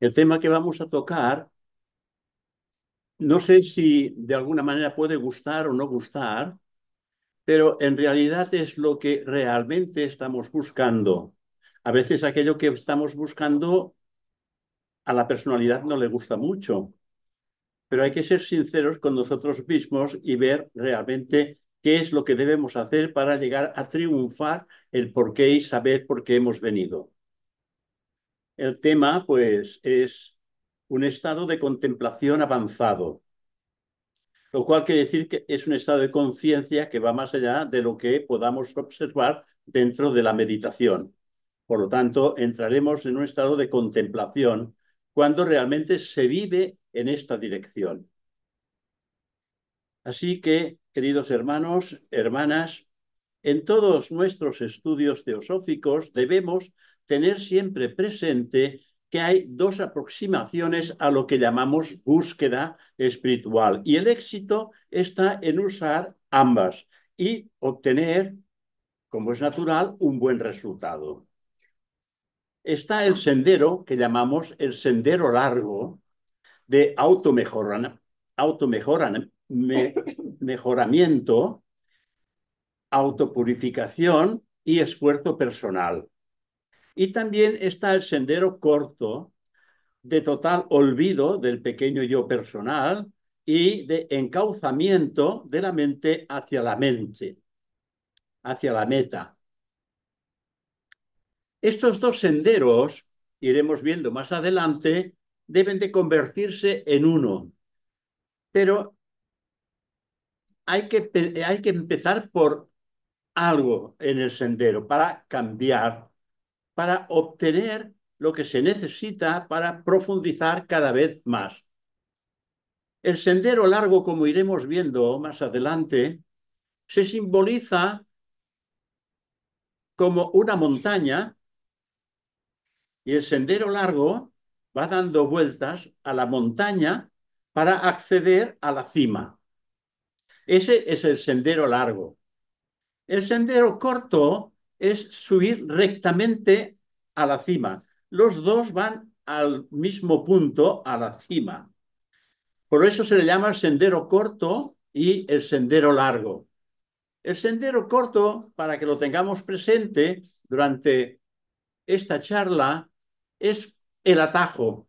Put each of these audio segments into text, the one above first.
El tema que vamos a tocar, no sé si de alguna manera puede gustar o no gustar, pero en realidad es lo que realmente estamos buscando. A veces aquello que estamos buscando a la personalidad no le gusta mucho, pero hay que ser sinceros con nosotros mismos y ver realmente qué es lo que debemos hacer para llegar a triunfar el por qué y saber por qué hemos venido. El tema, pues, es un estado de contemplación avanzado, lo cual quiere decir que es un estado de conciencia que va más allá de lo que podamos observar dentro de la meditación. Por lo tanto, entraremos en un estado de contemplación cuando realmente se vive en esta dirección. Así que, queridos hermanos, hermanas, en todos nuestros estudios teosóficos debemos tener siempre presente que hay dos aproximaciones a lo que llamamos búsqueda espiritual. Y el éxito está en usar ambas y obtener, como es natural, un buen resultado. Está el sendero que llamamos el sendero largo de automejoramiento, mejoramiento, autopurificación y esfuerzo personal. Y también está el sendero corto de total olvido del pequeño yo personal y de encauzamiento de la mente hacia la mente, hacia la meta. Estos dos senderos, iremos viendo más adelante, deben de convertirse en uno. Pero hay que, hay que empezar por algo en el sendero para cambiar para obtener lo que se necesita para profundizar cada vez más. El sendero largo, como iremos viendo más adelante, se simboliza como una montaña y el sendero largo va dando vueltas a la montaña para acceder a la cima. Ese es el sendero largo. El sendero corto es subir rectamente a la cima. Los dos van al mismo punto, a la cima. Por eso se le llama el sendero corto y el sendero largo. El sendero corto, para que lo tengamos presente durante esta charla, es el atajo,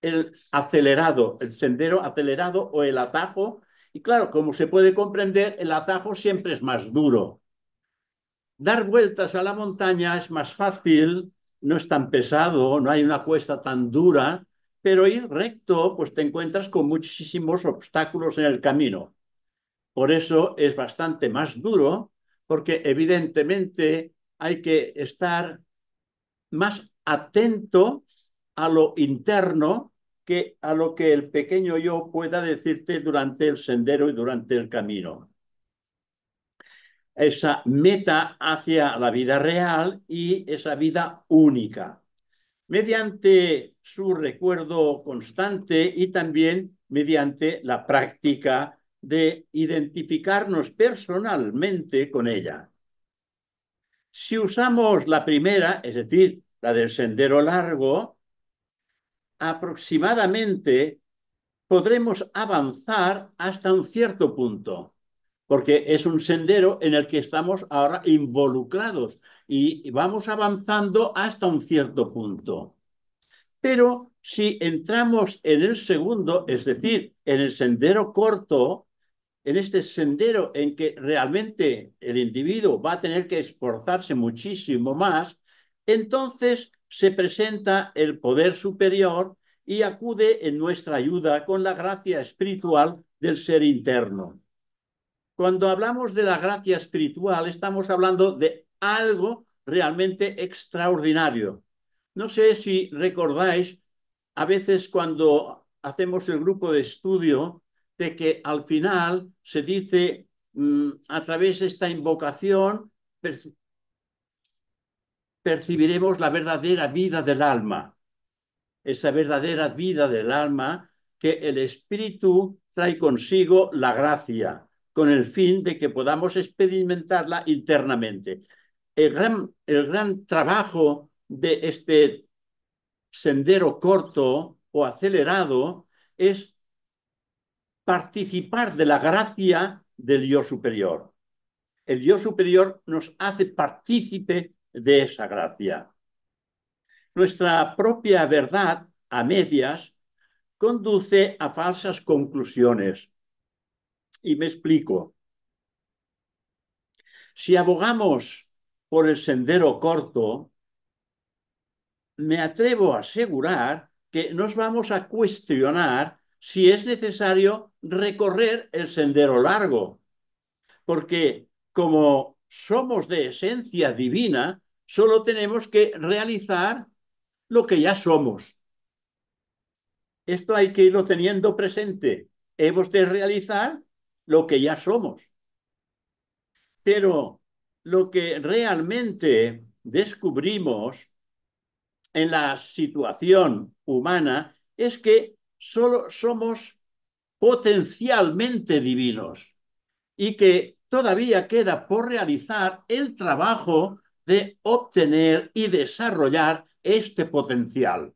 el acelerado, el sendero acelerado o el atajo. Y claro, como se puede comprender, el atajo siempre es más duro dar vueltas a la montaña es más fácil, no es tan pesado, no hay una cuesta tan dura, pero ir recto, pues te encuentras con muchísimos obstáculos en el camino. Por eso es bastante más duro, porque evidentemente hay que estar más atento a lo interno que a lo que el pequeño yo pueda decirte durante el sendero y durante el camino esa meta hacia la vida real y esa vida única, mediante su recuerdo constante y también mediante la práctica de identificarnos personalmente con ella. Si usamos la primera, es decir, la del sendero largo, aproximadamente podremos avanzar hasta un cierto punto porque es un sendero en el que estamos ahora involucrados y vamos avanzando hasta un cierto punto. Pero si entramos en el segundo, es decir, en el sendero corto, en este sendero en que realmente el individuo va a tener que esforzarse muchísimo más, entonces se presenta el poder superior y acude en nuestra ayuda con la gracia espiritual del ser interno. Cuando hablamos de la gracia espiritual, estamos hablando de algo realmente extraordinario. No sé si recordáis, a veces cuando hacemos el grupo de estudio, de que al final se dice mm, a través de esta invocación, percibiremos la verdadera vida del alma. Esa verdadera vida del alma que el espíritu trae consigo la gracia con el fin de que podamos experimentarla internamente. El gran, trabajo de este sendero corto o acelerado es participar de la gracia del Dios superior. El Dios superior nos hace partícipe de esa gracia. Nuestra propia verdad a medias conduce a falsas conclusiones y me explico. Si abogamos por el sendero corto, me atrevo a asegurar que nos vamos a cuestionar si es necesario recorrer el sendero largo, porque como somos de esencia divina, solo tenemos que realizar lo que ya somos. Esto hay que irlo teniendo presente. Hemos de realizar lo que ya somos. Pero lo que realmente descubrimos en la situación humana es que solo somos potencialmente divinos y que todavía queda por realizar el trabajo de obtener y desarrollar este potencial.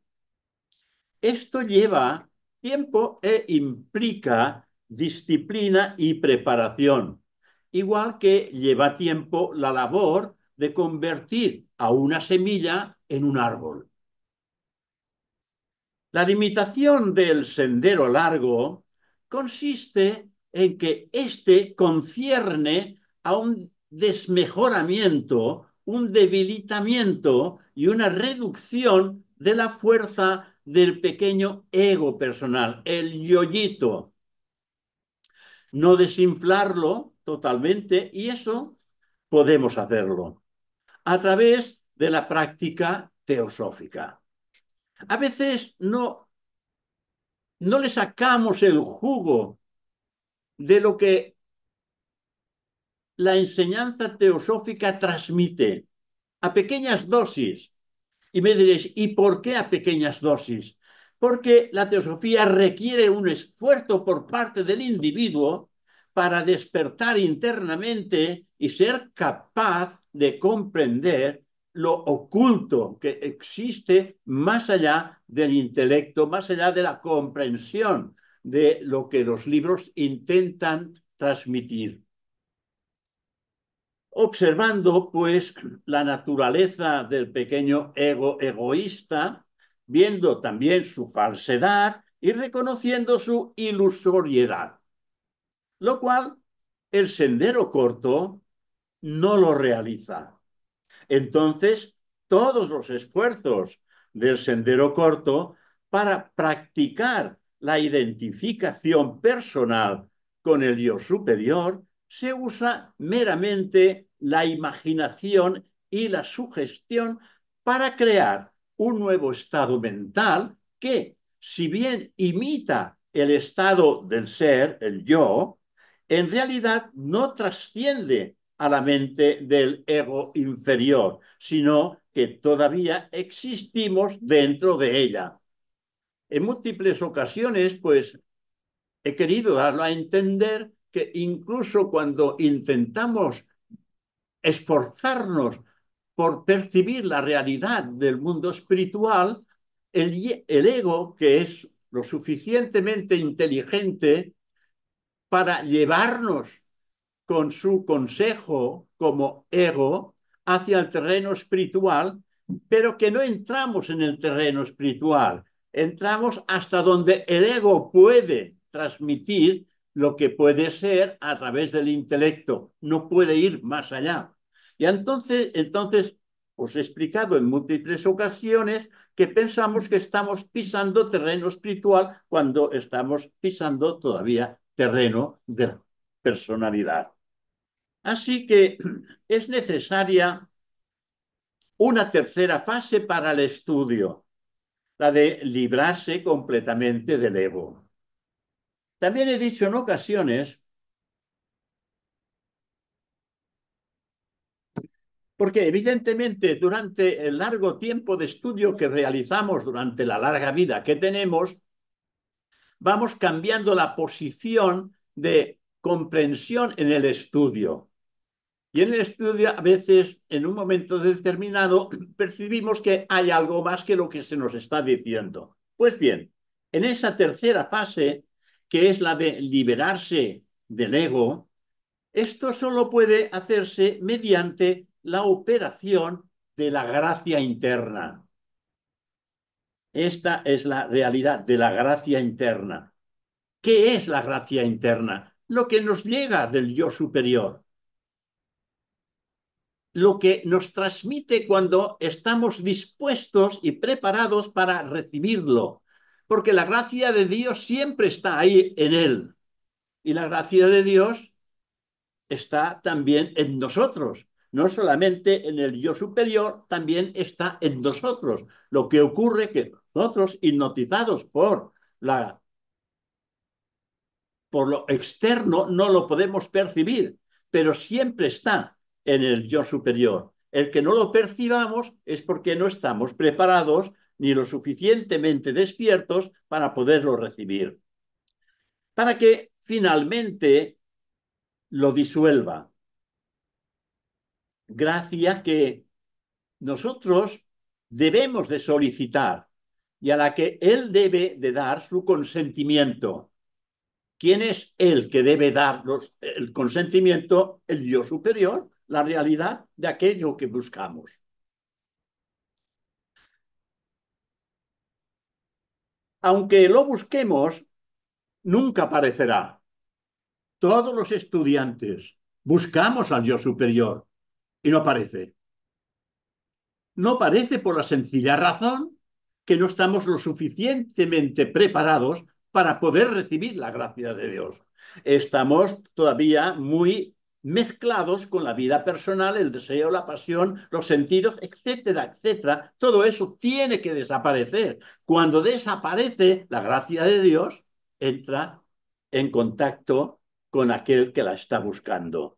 Esto lleva tiempo e implica disciplina y preparación, igual que lleva tiempo la labor de convertir a una semilla en un árbol. La limitación del sendero largo consiste en que éste concierne a un desmejoramiento, un debilitamiento y una reducción de la fuerza del pequeño ego personal, el yoyito, no desinflarlo totalmente y eso podemos hacerlo a través de la práctica teosófica. A veces no, no le sacamos el jugo de lo que la enseñanza teosófica transmite a pequeñas dosis. Y me diréis, ¿y por qué a pequeñas dosis? porque la teosofía requiere un esfuerzo por parte del individuo para despertar internamente y ser capaz de comprender lo oculto que existe más allá del intelecto, más allá de la comprensión de lo que los libros intentan transmitir. Observando, pues, la naturaleza del pequeño ego egoísta, viendo también su falsedad y reconociendo su ilusoriedad, lo cual el sendero corto no lo realiza. Entonces, todos los esfuerzos del sendero corto para practicar la identificación personal con el yo superior, se usa meramente la imaginación y la sugestión para crear un nuevo estado mental que, si bien imita el estado del ser, el yo, en realidad no trasciende a la mente del ego inferior, sino que todavía existimos dentro de ella. En múltiples ocasiones, pues, he querido darlo a entender que incluso cuando intentamos esforzarnos por percibir la realidad del mundo espiritual, el, el ego, que es lo suficientemente inteligente para llevarnos con su consejo como ego hacia el terreno espiritual, pero que no entramos en el terreno espiritual, entramos hasta donde el ego puede transmitir lo que puede ser a través del intelecto, no puede ir más allá. Y entonces, entonces os he explicado en múltiples ocasiones que pensamos que estamos pisando terreno espiritual cuando estamos pisando todavía terreno de personalidad. Así que es necesaria una tercera fase para el estudio, la de librarse completamente del ego. También he dicho en ocasiones Porque evidentemente durante el largo tiempo de estudio que realizamos, durante la larga vida que tenemos, vamos cambiando la posición de comprensión en el estudio. Y en el estudio a veces en un momento determinado percibimos que hay algo más que lo que se nos está diciendo. Pues bien, en esa tercera fase, que es la de liberarse del ego, esto solo puede hacerse mediante la operación de la gracia interna. Esta es la realidad de la gracia interna. ¿Qué es la gracia interna? Lo que nos llega del yo superior. Lo que nos transmite cuando estamos dispuestos y preparados para recibirlo. Porque la gracia de Dios siempre está ahí en Él. Y la gracia de Dios está también en nosotros no solamente en el yo superior, también está en nosotros. Lo que ocurre que nosotros, hipnotizados por la por lo externo no lo podemos percibir, pero siempre está en el yo superior. El que no lo percibamos es porque no estamos preparados ni lo suficientemente despiertos para poderlo recibir. Para que finalmente lo disuelva gracia que nosotros debemos de solicitar y a la que Él debe de dar su consentimiento. ¿Quién es el que debe dar el consentimiento? El yo superior, la realidad de aquello que buscamos. Aunque lo busquemos, nunca aparecerá. Todos los estudiantes buscamos al yo superior, y no aparece. No aparece por la sencilla razón que no estamos lo suficientemente preparados para poder recibir la gracia de Dios. Estamos todavía muy mezclados con la vida personal, el deseo, la pasión, los sentidos, etcétera, etcétera. Todo eso tiene que desaparecer. Cuando desaparece la gracia de Dios, entra en contacto con aquel que la está buscando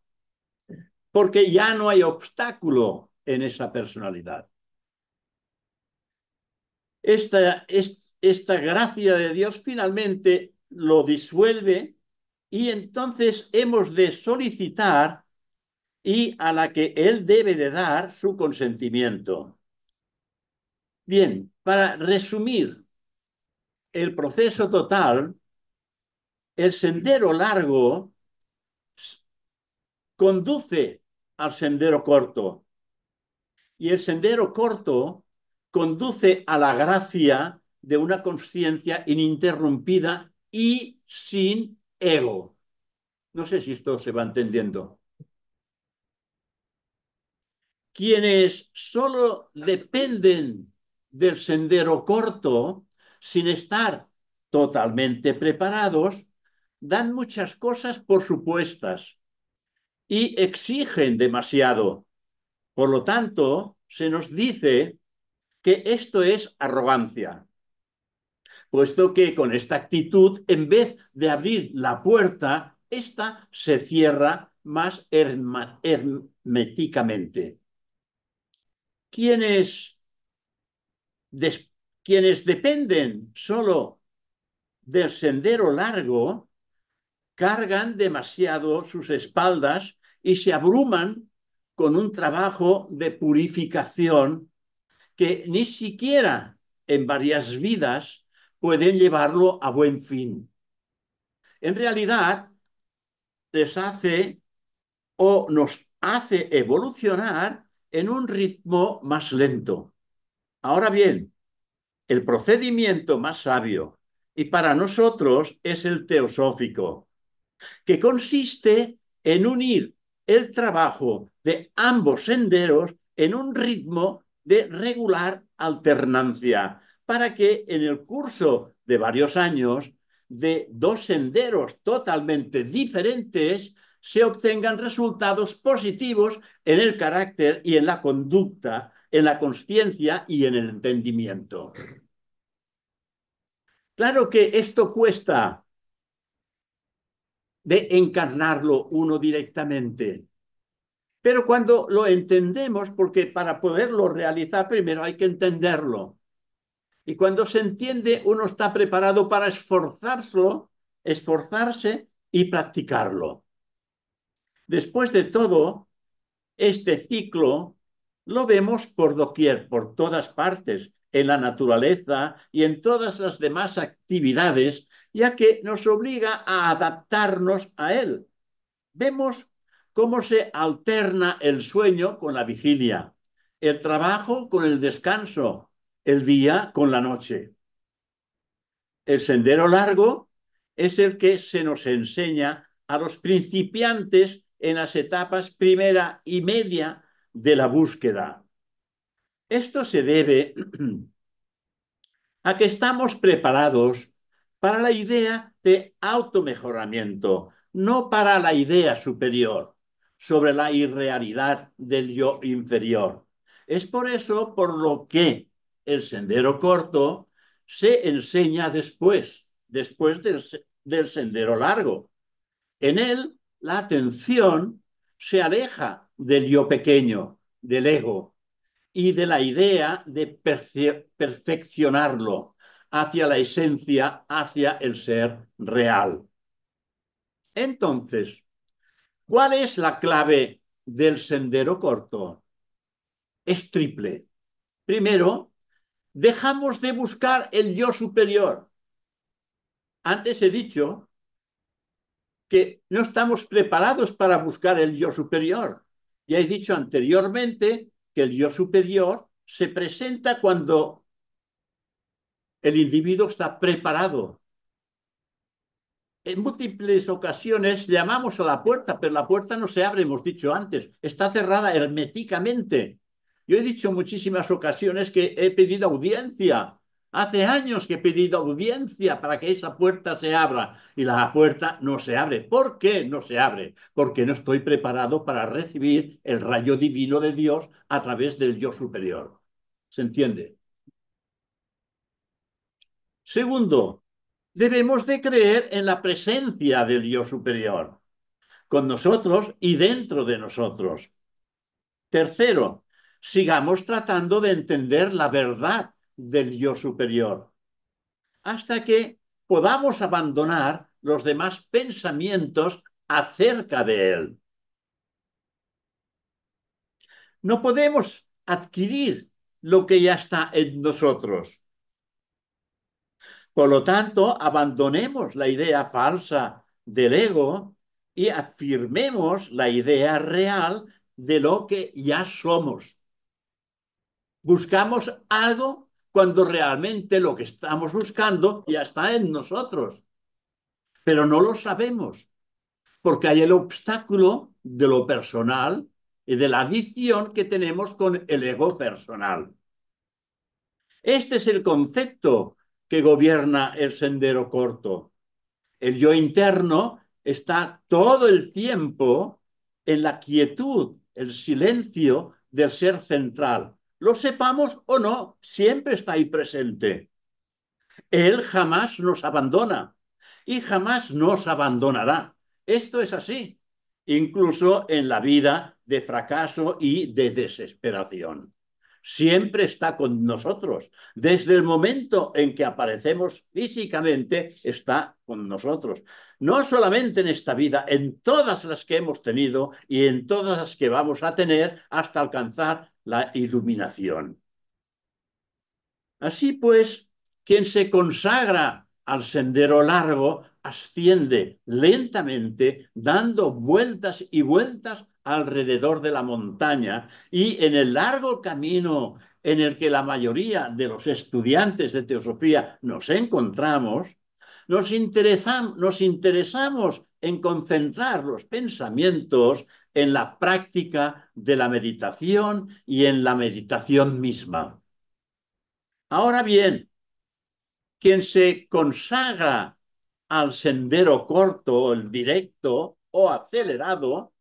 porque ya no hay obstáculo en esa personalidad. Esta, esta gracia de Dios finalmente lo disuelve y entonces hemos de solicitar y a la que Él debe de dar su consentimiento. Bien, para resumir el proceso total, el sendero largo conduce al sendero corto. Y el sendero corto conduce a la gracia de una conciencia ininterrumpida y sin ego. No sé si esto se va entendiendo. Quienes solo dependen del sendero corto, sin estar totalmente preparados, dan muchas cosas por supuestas y exigen demasiado. Por lo tanto, se nos dice que esto es arrogancia, puesto que con esta actitud, en vez de abrir la puerta, esta se cierra más herméticamente. Quienes, quienes dependen solo del sendero largo cargan demasiado sus espaldas y se abruman con un trabajo de purificación que ni siquiera en varias vidas pueden llevarlo a buen fin. En realidad, les hace o nos hace evolucionar en un ritmo más lento. Ahora bien, el procedimiento más sabio y para nosotros es el teosófico, que consiste en unir el trabajo de ambos senderos en un ritmo de regular alternancia, para que en el curso de varios años de dos senderos totalmente diferentes se obtengan resultados positivos en el carácter y en la conducta, en la conciencia y en el entendimiento. Claro que esto cuesta de encarnarlo uno directamente. Pero cuando lo entendemos, porque para poderlo realizar primero hay que entenderlo. Y cuando se entiende, uno está preparado para esforzarlo, esforzarse y practicarlo. Después de todo, este ciclo lo vemos por doquier, por todas partes, en la naturaleza y en todas las demás actividades ya que nos obliga a adaptarnos a él. Vemos cómo se alterna el sueño con la vigilia, el trabajo con el descanso, el día con la noche. El sendero largo es el que se nos enseña a los principiantes en las etapas primera y media de la búsqueda. Esto se debe a que estamos preparados para la idea de automejoramiento, no para la idea superior sobre la irrealidad del yo inferior. Es por eso por lo que el sendero corto se enseña después, después del, sendero largo. En él, la atención se aleja del yo pequeño, del ego, y de la idea de perfeccionarlo hacia la esencia, hacia el ser real. Entonces, ¿cuál es la clave del sendero corto? Es triple. Primero, dejamos de buscar el yo superior. Antes he dicho que no estamos preparados para buscar el yo superior. Ya he dicho anteriormente que el yo superior se presenta cuando el individuo está preparado. En múltiples ocasiones llamamos a la puerta, pero la puerta no se abre, hemos dicho antes, está cerrada herméticamente. Yo he dicho muchísimas ocasiones que he pedido audiencia. Hace años que he pedido audiencia para que esa puerta se abra y la puerta no se abre. ¿Por qué no se abre? Porque no estoy preparado para recibir el rayo divino de Dios a través del yo superior. ¿Se entiende? Segundo, debemos de creer en la presencia del yo superior, con nosotros y dentro de nosotros. Tercero, sigamos tratando de entender la verdad del yo superior, hasta que podamos abandonar los demás pensamientos acerca de él. No podemos adquirir lo que ya está en nosotros por lo tanto, abandonemos la idea falsa del ego y afirmemos la idea real de lo que ya somos. Buscamos algo cuando realmente lo que estamos buscando ya está en nosotros, pero no lo sabemos, porque hay el obstáculo de lo personal y de la adicción que tenemos con el ego personal. Este es el concepto que gobierna el sendero corto. El yo interno está todo el tiempo en la quietud, el silencio del ser central. Lo sepamos o no, siempre está ahí presente. Él jamás nos abandona y jamás nos abandonará. Esto es así, incluso en la vida de fracaso y de desesperación siempre está con nosotros. Desde el momento en que aparecemos físicamente, está con nosotros. No solamente en esta vida, en todas las que hemos tenido y en todas las que vamos a tener hasta alcanzar la iluminación. Así pues, quien se consagra al sendero largo asciende lentamente, dando vueltas y vueltas alrededor de la montaña y en el largo camino en el que la mayoría de los estudiantes de teosofía nos encontramos, nos, interesamos en concentrar los pensamientos en la práctica de la meditación y en la meditación misma. Ahora bien, quien se consagra al sendero corto, el directo o acelerado,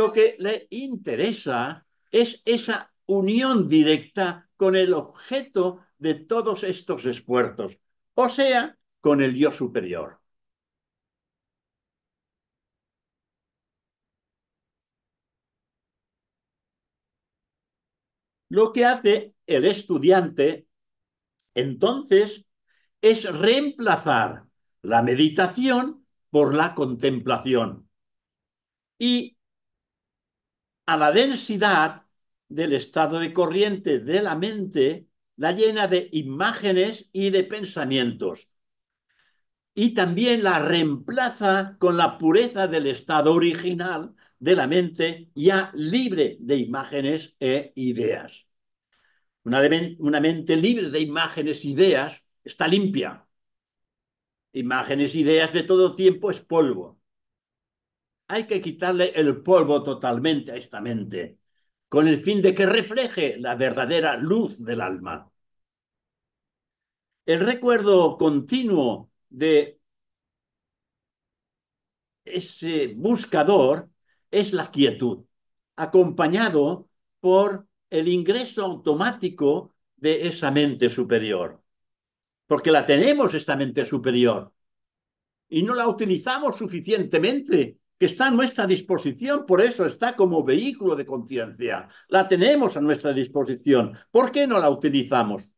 lo que le interesa es esa unión directa con el objeto de todos estos esfuerzos, o sea, con el yo superior. Lo que hace el estudiante entonces es reemplazar la meditación por la contemplación y a la densidad del estado de corriente de la mente, la llena de imágenes y de pensamientos. Y también la reemplaza con la pureza del estado original de la mente ya libre de imágenes e ideas. Una, una mente libre de imágenes e ideas está limpia. Imágenes, e ideas de todo tiempo es polvo hay que quitarle el polvo totalmente a esta mente, con el fin de que refleje la verdadera luz del alma. El recuerdo continuo de ese buscador es la quietud, acompañado por el ingreso automático de esa mente superior. Porque la tenemos, esta mente superior, y no la utilizamos suficientemente que está a nuestra disposición, por eso está como vehículo de conciencia. La tenemos a nuestra disposición. ¿Por qué no la utilizamos?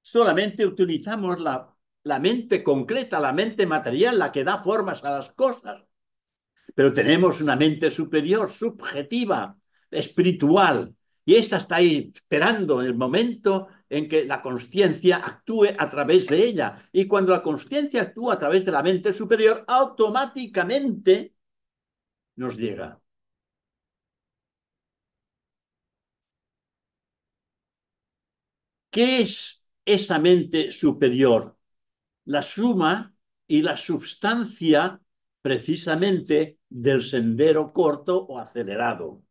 Solamente utilizamos la, mente concreta, la mente material, la que da formas a las cosas. Pero tenemos una mente superior, subjetiva, espiritual, y esta está ahí esperando el momento en que la conciencia actúe a través de ella. Y cuando la conciencia actúa a través de la mente superior, automáticamente nos llega. ¿Qué es esa mente superior? La suma y la substancia precisamente del sendero corto o acelerado,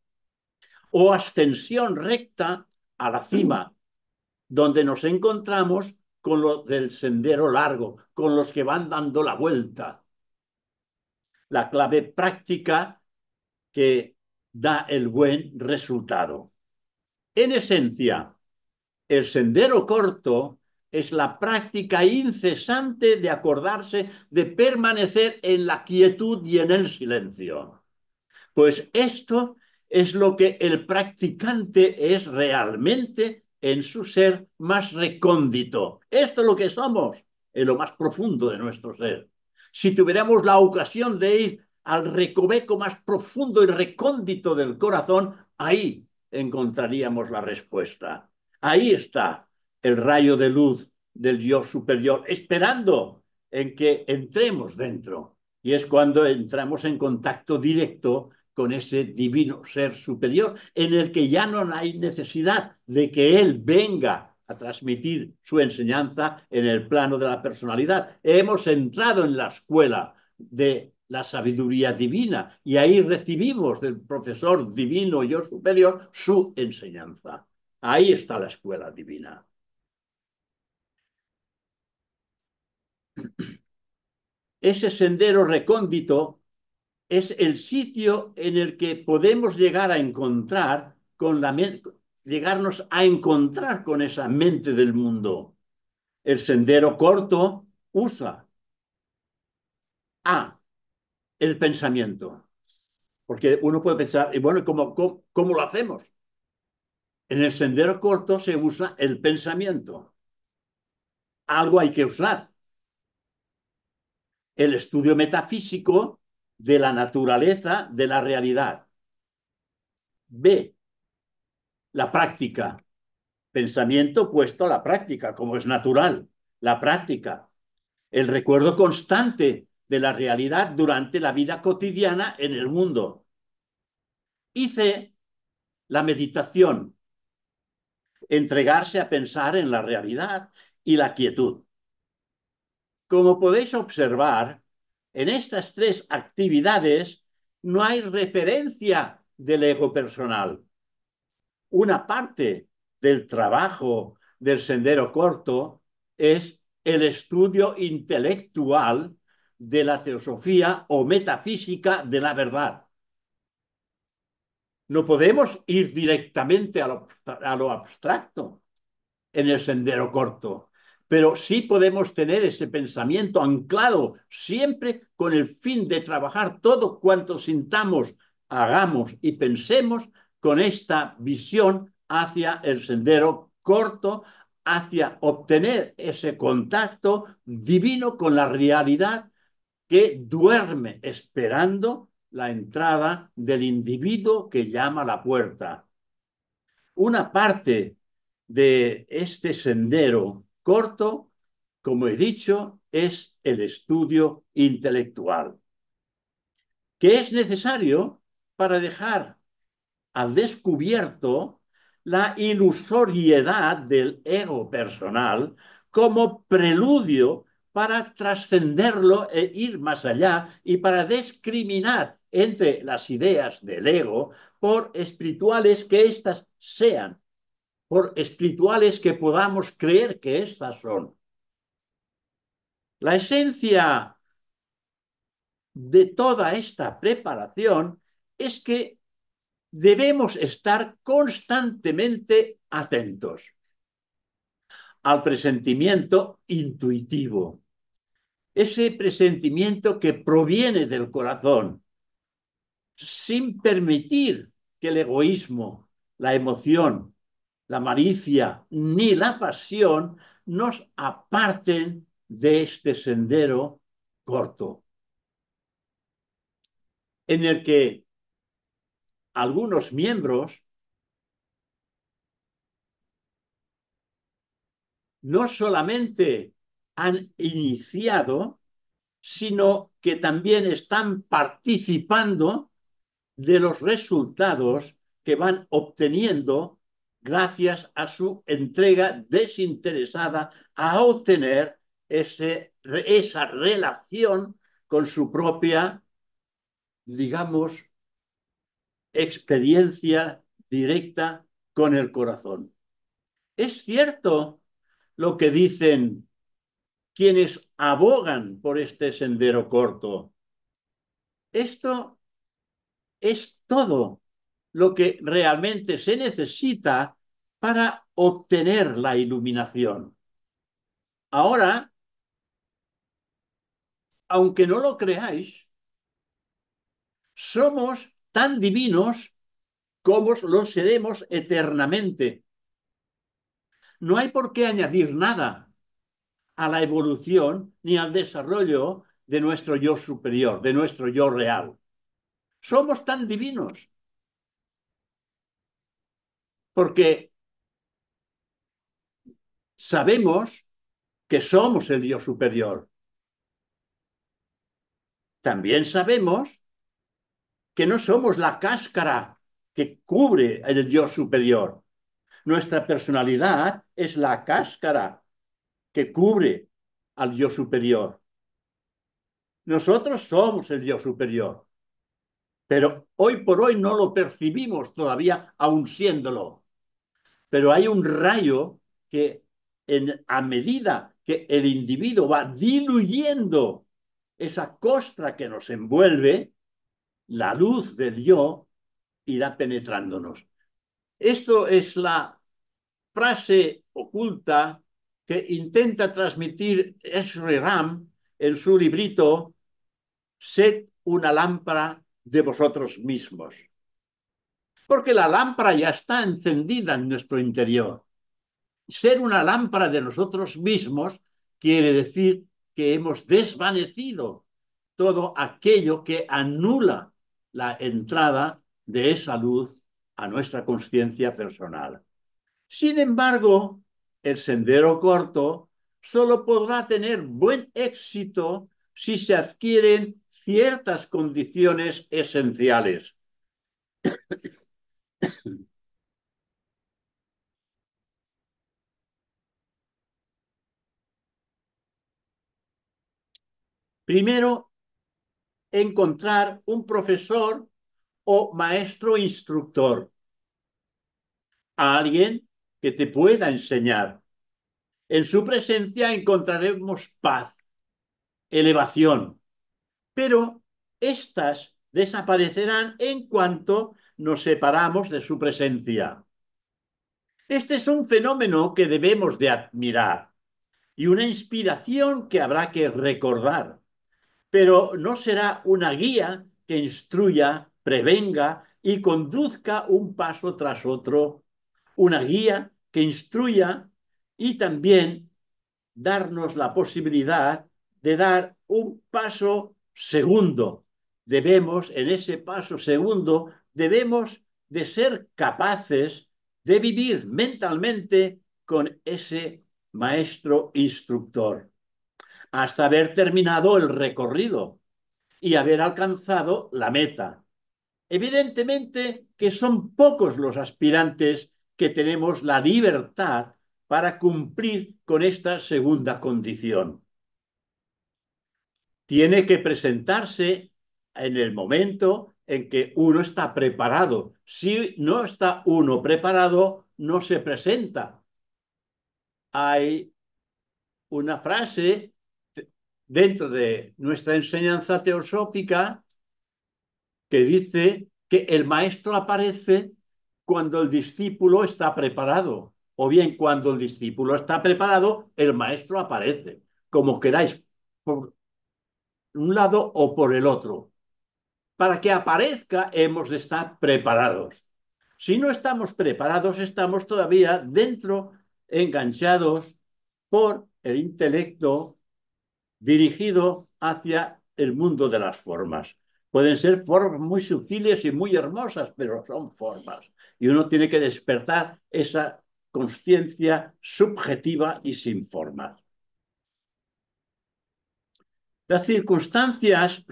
o ascensión recta a la cima, donde nos encontramos con lo del sendero largo, con los que van dando la vuelta la clave práctica que da el buen resultado. En esencia, el sendero corto es la práctica incesante de acordarse de permanecer en la quietud y en el silencio. Pues esto es lo que el practicante es realmente en su ser más recóndito. Esto es lo que somos en lo más profundo de nuestro ser si tuviéramos la ocasión de ir al recoveco más profundo y recóndito del corazón, ahí encontraríamos la respuesta. Ahí está el rayo de luz del Dios superior, esperando en que entremos dentro. Y es cuando entramos en contacto directo con ese divino ser superior, en el que ya no hay necesidad de que Él venga a transmitir su enseñanza en el plano de la personalidad. Hemos entrado en la escuela de la sabiduría divina y ahí recibimos del profesor divino yo superior su enseñanza. Ahí está la escuela divina. Ese sendero recóndito es el sitio en el que podemos llegar a encontrar con la, mente llegarnos a encontrar con esa mente del mundo. El sendero corto usa a el pensamiento. Porque uno puede pensar, y bueno, ¿cómo, cómo, cómo lo hacemos? En el sendero corto se usa el pensamiento. Algo hay que usar. El estudio metafísico de la naturaleza de la realidad. B la práctica. Pensamiento puesto a la práctica, como es natural, la práctica. El recuerdo constante de la realidad durante la vida cotidiana en el mundo. Y la meditación. Entregarse a pensar en la realidad y la quietud. Como podéis observar, en estas tres actividades no hay referencia del ego personal una parte del trabajo del sendero corto es el estudio intelectual de la teosofía o metafísica de la verdad. No podemos ir directamente a lo, abstracto en el sendero corto, pero sí podemos tener ese pensamiento anclado siempre con el fin de trabajar todo cuanto sintamos, hagamos y pensemos con esta visión hacia el sendero corto, hacia obtener ese contacto divino con la realidad que duerme esperando la entrada del individuo que llama a la puerta. Una parte de este sendero corto, como he dicho, es el estudio intelectual, que es necesario para dejar ha descubierto la ilusoriedad del ego personal como preludio para trascenderlo e ir más allá y para discriminar entre las ideas del ego por espirituales que éstas sean, por espirituales que podamos creer que éstas son. La esencia de toda esta preparación es que debemos estar constantemente atentos al presentimiento intuitivo, ese presentimiento que proviene del corazón, sin permitir que el egoísmo, la emoción, la malicia, ni la pasión nos aparten de este sendero corto, en el que algunos miembros no solamente han iniciado, sino que también están participando de los resultados que van obteniendo gracias a su entrega desinteresada a obtener ese, esa relación con su propia, digamos, experiencia directa con el corazón. Es cierto lo que dicen quienes abogan por este sendero corto. Esto es todo lo que realmente se necesita para obtener la iluminación. Ahora, aunque no lo creáis, somos tan divinos como los seremos eternamente. No hay por qué añadir nada a la evolución ni al desarrollo de nuestro yo superior, de nuestro yo real. Somos tan divinos porque sabemos que somos el Dios superior. También sabemos que no somos la cáscara que cubre el dios superior. Nuestra personalidad es la cáscara que cubre al dios superior. Nosotros somos el dios superior, pero hoy por hoy no lo percibimos todavía, aun siéndolo. Pero hay un rayo que en, a medida que el individuo va diluyendo esa costra que nos envuelve, la luz del yo irá penetrándonos. Esto es la frase oculta que intenta transmitir Esri Ram en su librito Sed una lámpara de vosotros mismos. Porque la lámpara ya está encendida en nuestro interior. Ser una lámpara de nosotros mismos quiere decir que hemos desvanecido todo aquello que anula la entrada de esa luz a nuestra conciencia personal. Sin embargo, el sendero corto solo podrá tener buen éxito si se adquieren ciertas condiciones esenciales. Primero, encontrar un profesor o maestro instructor, a alguien que te pueda enseñar. En su presencia encontraremos paz, elevación, pero estas desaparecerán en cuanto nos separamos de su presencia. Este es un fenómeno que debemos de admirar y una inspiración que habrá que recordar pero no será una guía que instruya, prevenga y conduzca un paso tras otro, una guía que instruya y también darnos la posibilidad de dar un paso segundo. Debemos, en ese paso segundo, debemos de ser capaces de vivir mentalmente con ese maestro instructor hasta haber terminado el recorrido y haber alcanzado la meta. Evidentemente que son pocos los aspirantes que tenemos la libertad para cumplir con esta segunda condición. Tiene que presentarse en el momento en que uno está preparado. Si no está uno preparado, no se presenta. Hay una frase dentro de nuestra enseñanza teosófica que dice que el maestro aparece cuando el discípulo está preparado, o bien cuando el discípulo está preparado, el maestro aparece, como queráis, por un lado o por el otro. Para que aparezca hemos de estar preparados. Si no estamos preparados, estamos todavía dentro, enganchados por el intelecto, dirigido hacia el mundo de las formas. Pueden ser formas muy sutiles y muy hermosas, pero son formas. Y uno tiene que despertar esa conciencia subjetiva y sin formas. Las circunstancias,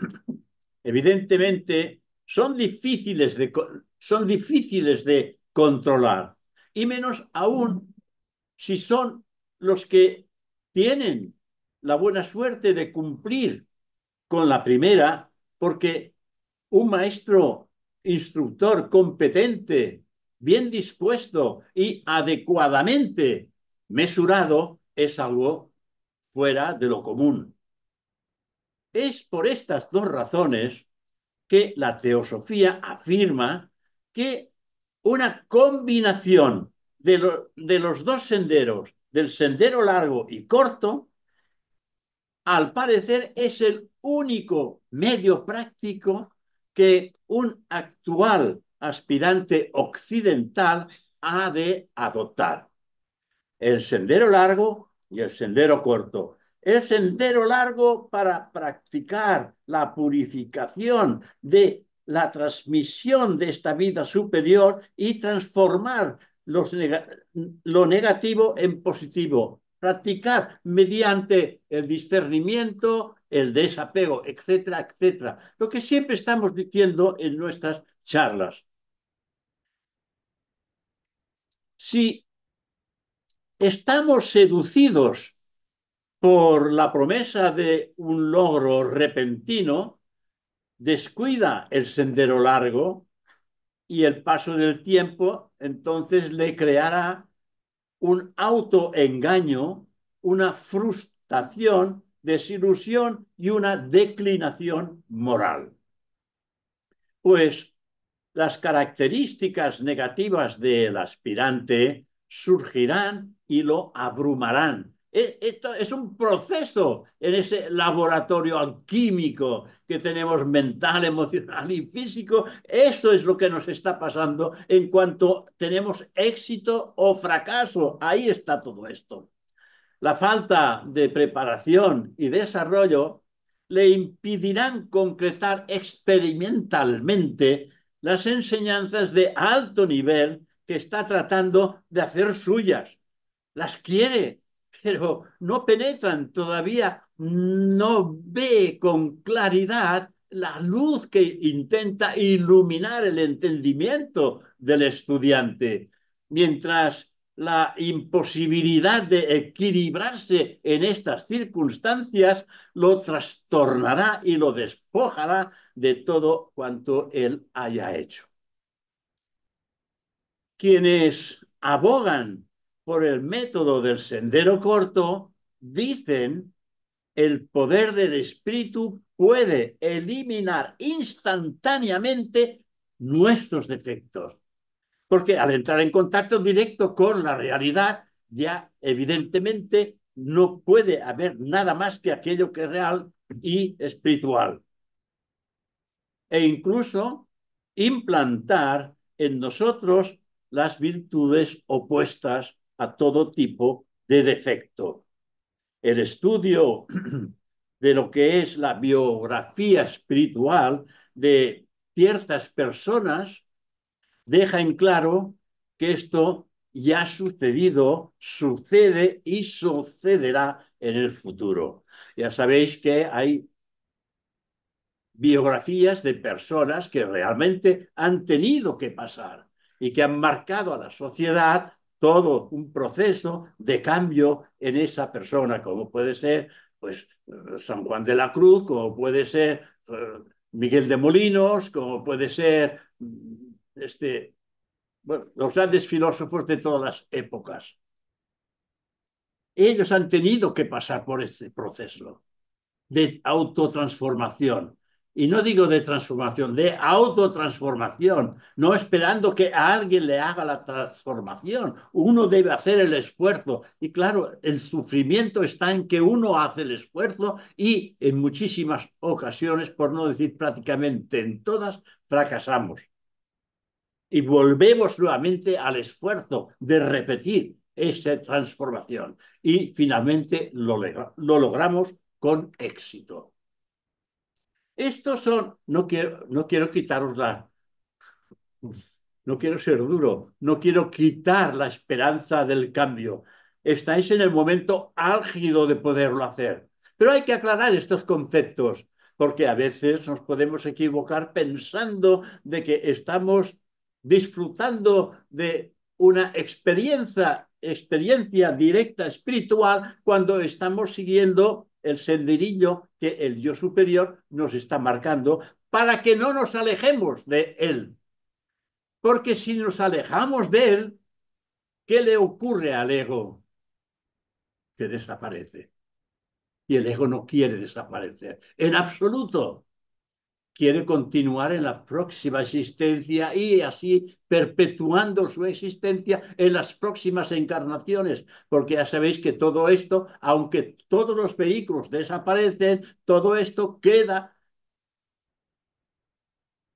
evidentemente, son difíciles de, son difíciles de controlar, y menos aún si son los que tienen la buena suerte de cumplir con la primera, porque un maestro instructor competente, bien dispuesto y adecuadamente mesurado es algo fuera de lo común. Es por estas dos razones que la teosofía afirma que una combinación de, de los dos senderos, del sendero largo y corto, al parecer es el único medio práctico que un actual aspirante occidental ha de adoptar. El sendero largo y el sendero corto. El sendero largo para practicar la purificación de la transmisión de esta vida superior y transformar lo negativo en positivo, practicar mediante el discernimiento, el desapego, etcétera, etcétera. Lo que siempre estamos diciendo en nuestras charlas. Si estamos seducidos por la promesa de un logro repentino, descuida el sendero largo y el paso del tiempo entonces le creará un autoengaño, una frustración, desilusión y una declinación moral. Pues las características negativas del aspirante surgirán y lo abrumarán es, esto es un proceso en ese laboratorio alquímico que tenemos mental, emocional y físico. Eso es lo que nos está pasando en cuanto tenemos éxito o fracaso. Ahí está todo esto. La falta de preparación y desarrollo le impedirán concretar experimentalmente las enseñanzas de alto nivel que está tratando de hacer suyas. Las quiere, pero no penetran todavía, no ve con claridad la luz que intenta iluminar el entendimiento del estudiante, mientras la imposibilidad de equilibrarse en estas circunstancias lo trastornará y lo despojará de todo cuanto él haya hecho. Quienes abogan por el método del sendero corto, dicen, el poder del espíritu puede eliminar instantáneamente nuestros defectos. Porque al entrar en contacto directo con la realidad, ya evidentemente no puede haber nada más que aquello que es real y espiritual. E incluso implantar en nosotros las virtudes opuestas a todo tipo de defecto. El estudio de lo que es la biografía espiritual de ciertas personas deja en claro que esto ya ha sucedido, sucede y sucederá en el futuro. Ya sabéis que hay biografías de personas que realmente han tenido que pasar y que han marcado a la sociedad todo un proceso de cambio en esa persona, como puede ser pues, San Juan de la Cruz, como puede ser eh, Miguel de Molinos, como puede ser mm, este, los grandes filósofos de todas las épocas. Ellos han tenido que pasar por este proceso de autotransformación y no digo de transformación, de autotransformación, no esperando que a alguien le haga la transformación. Uno debe hacer el esfuerzo. Y claro, el sufrimiento está en que uno hace el esfuerzo y en muchísimas ocasiones, por no decir prácticamente en todas, fracasamos. Y volvemos nuevamente al esfuerzo de repetir esa transformación. Y finalmente lo, lo logramos con éxito. Estos son, no quiero, no quiero quitaros la, no quiero ser duro, no quiero quitar la esperanza del cambio. Estáis en el momento álgido de poderlo hacer. Pero hay que aclarar estos conceptos, porque a veces nos podemos equivocar pensando de que estamos disfrutando de una experiencia, experiencia directa espiritual cuando estamos siguiendo el senderillo que el yo superior nos está marcando para que no nos alejemos de él. Porque si nos alejamos de él, ¿qué le ocurre al ego? Que desaparece. Y el ego no quiere desaparecer, en absoluto quiere continuar en la próxima existencia y así perpetuando su existencia en las próximas encarnaciones, porque ya sabéis que todo esto, aunque todos los vehículos desaparecen, todo esto queda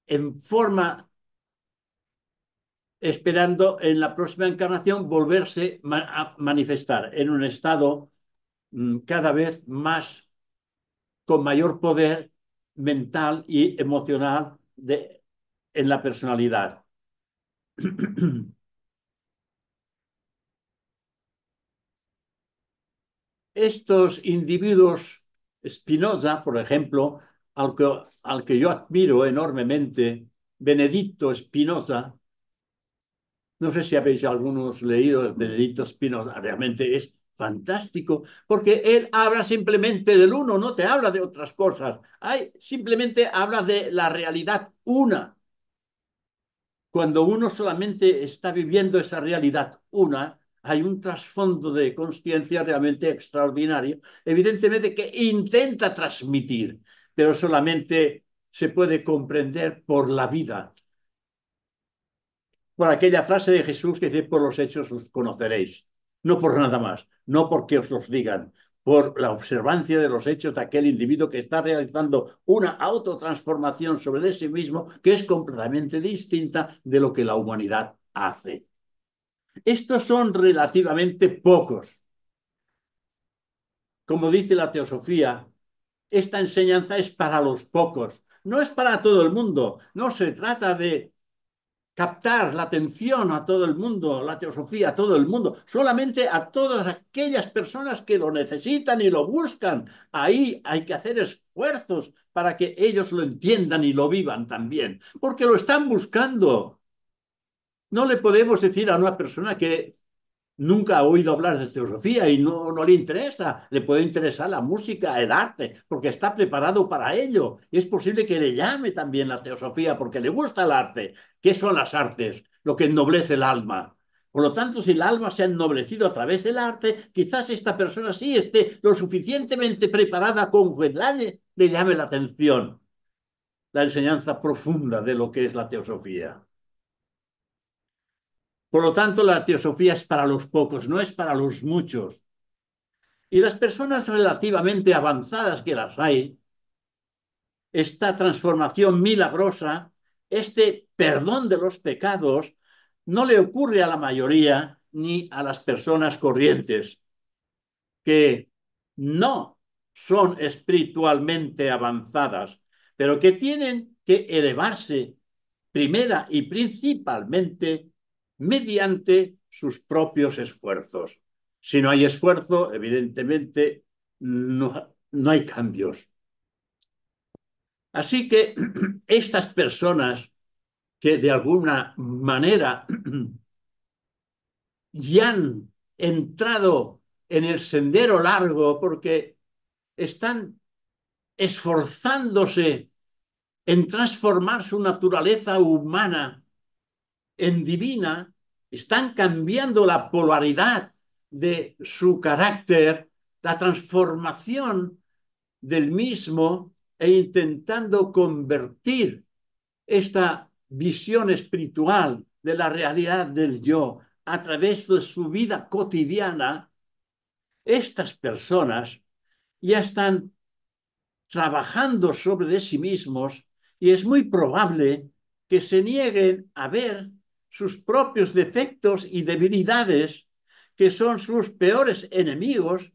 en forma esperando en la próxima encarnación volverse a manifestar en un estado mm, cada vez más con mayor poder mental y emocional de, en la personalidad. Estos individuos, Spinoza, por ejemplo, al que, al que yo admiro enormemente, Benedicto Spinoza, no sé si habéis algunos leído Benedicto Spinoza, realmente es Fantástico, porque él habla simplemente del uno, no te habla de otras cosas. Ay, simplemente habla de la realidad una. Cuando uno solamente está viviendo esa realidad una, hay un trasfondo de conciencia realmente extraordinario, evidentemente que intenta transmitir, pero solamente se puede comprender por la vida, por aquella frase de Jesús que dice, por los hechos os conoceréis no por nada más, no porque os los digan, por la observancia de los hechos de aquel individuo que está realizando una autotransformación sobre sí mismo que es completamente distinta de lo que la humanidad hace. Estos son relativamente pocos. Como dice la teosofía, esta enseñanza es para los pocos, no es para todo el mundo. No se trata de captar la atención a todo el mundo, la teosofía a todo el mundo, solamente a todas aquellas personas que lo necesitan y lo buscan. Ahí hay que hacer esfuerzos para que ellos lo entiendan y lo vivan también, porque lo están buscando. No le podemos decir a una persona que nunca ha oído hablar de teosofía y no, le interesa, le puede interesar la música, el arte, porque está preparado para ello. Y es posible que le llame también la teosofía porque le gusta el arte. ¿Qué son las artes? Lo que ennoblece el alma. Por lo tanto, si el alma se ha ennoblecido a través del arte, quizás esta persona sí esté lo suficientemente preparada con que le llame la atención la enseñanza profunda de lo que es la teosofía. Por lo tanto, la teosofía es para los pocos, no es para los muchos. Y las personas relativamente avanzadas que las hay, esta transformación milagrosa, este perdón de los pecados, no le ocurre a la mayoría ni a las personas corrientes, que no son espiritualmente avanzadas, pero que tienen que elevarse primera y principalmente mediante sus propios esfuerzos. Si no hay esfuerzo, evidentemente no, hay cambios. Así que estas personas que de alguna manera ya han entrado en el sendero largo porque están esforzándose en transformar su naturaleza humana en divina están cambiando la polaridad de su carácter, la transformación del mismo e intentando convertir esta visión espiritual de la realidad del yo a través de su vida cotidiana, estas personas ya están trabajando sobre sí mismos y es muy probable que se nieguen a ver sus propios defectos y debilidades, que son sus peores enemigos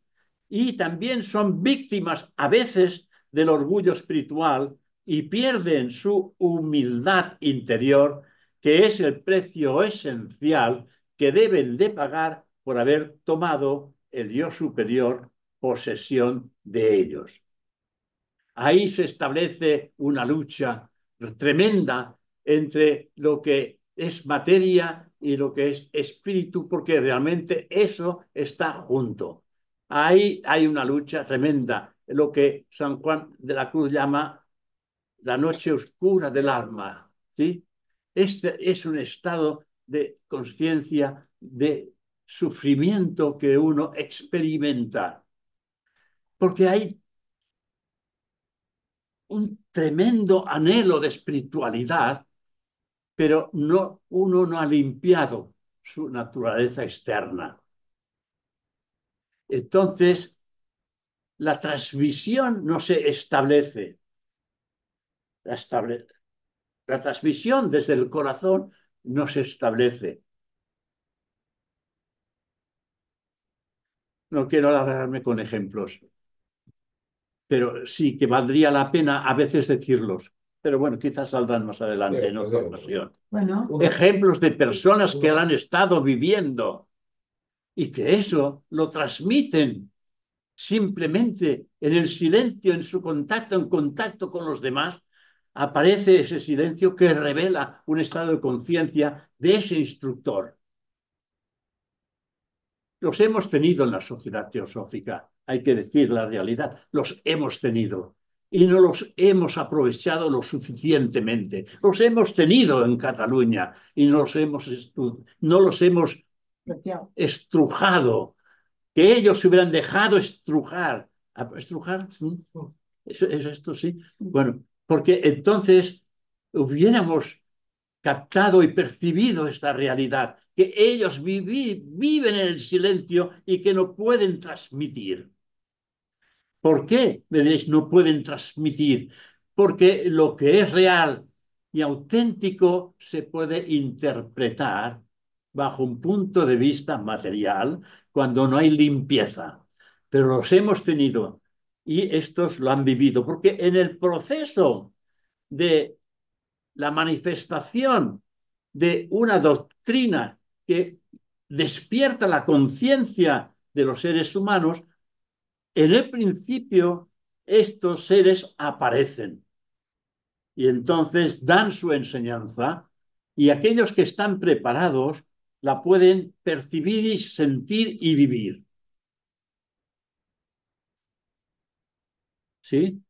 y también son víctimas a veces del orgullo espiritual y pierden su humildad interior, que es el precio esencial que deben de pagar por haber tomado el Dios superior posesión de ellos. Ahí se establece una lucha tremenda entre lo que es materia y lo que es espíritu, porque realmente eso está junto. Ahí hay una lucha tremenda, lo que San Juan de la Cruz llama la noche oscura del alma. ¿sí? Este es un estado de conciencia, de sufrimiento que uno experimenta, porque hay un tremendo anhelo de espiritualidad pero no, uno no ha limpiado su naturaleza externa. Entonces, la transmisión no se establece. La, la, transmisión desde el corazón no se establece. No quiero alargarme con ejemplos, pero sí que valdría la pena a veces decirlos pero bueno, quizás saldrán más adelante en pues otra ocasión. Ejemplos de personas que han estado viviendo y que eso lo transmiten simplemente en el silencio, en su contacto, en contacto con los demás, aparece ese silencio que revela un estado de conciencia de ese instructor. Los hemos tenido en la sociedad teosófica, hay que decir la realidad, los hemos tenido y no los hemos aprovechado lo suficientemente. Los hemos tenido en Cataluña y no los hemos, estrujado. Que ellos se hubieran dejado estrujar. ¿Estrujar? ¿Es, esto, sí. Bueno, porque entonces hubiéramos captado y percibido esta realidad, que ellos viven en el silencio y que no pueden transmitir. ¿Por qué, me diréis, no pueden transmitir? Porque lo que es real y auténtico se puede interpretar bajo un punto de vista material cuando no hay limpieza. Pero los hemos tenido y estos lo han vivido, porque en el proceso de la manifestación de una doctrina que despierta la conciencia de los seres humanos, en el principio estos seres aparecen y entonces dan su enseñanza y aquellos que están preparados la pueden percibir y sentir y vivir. ¿Sí?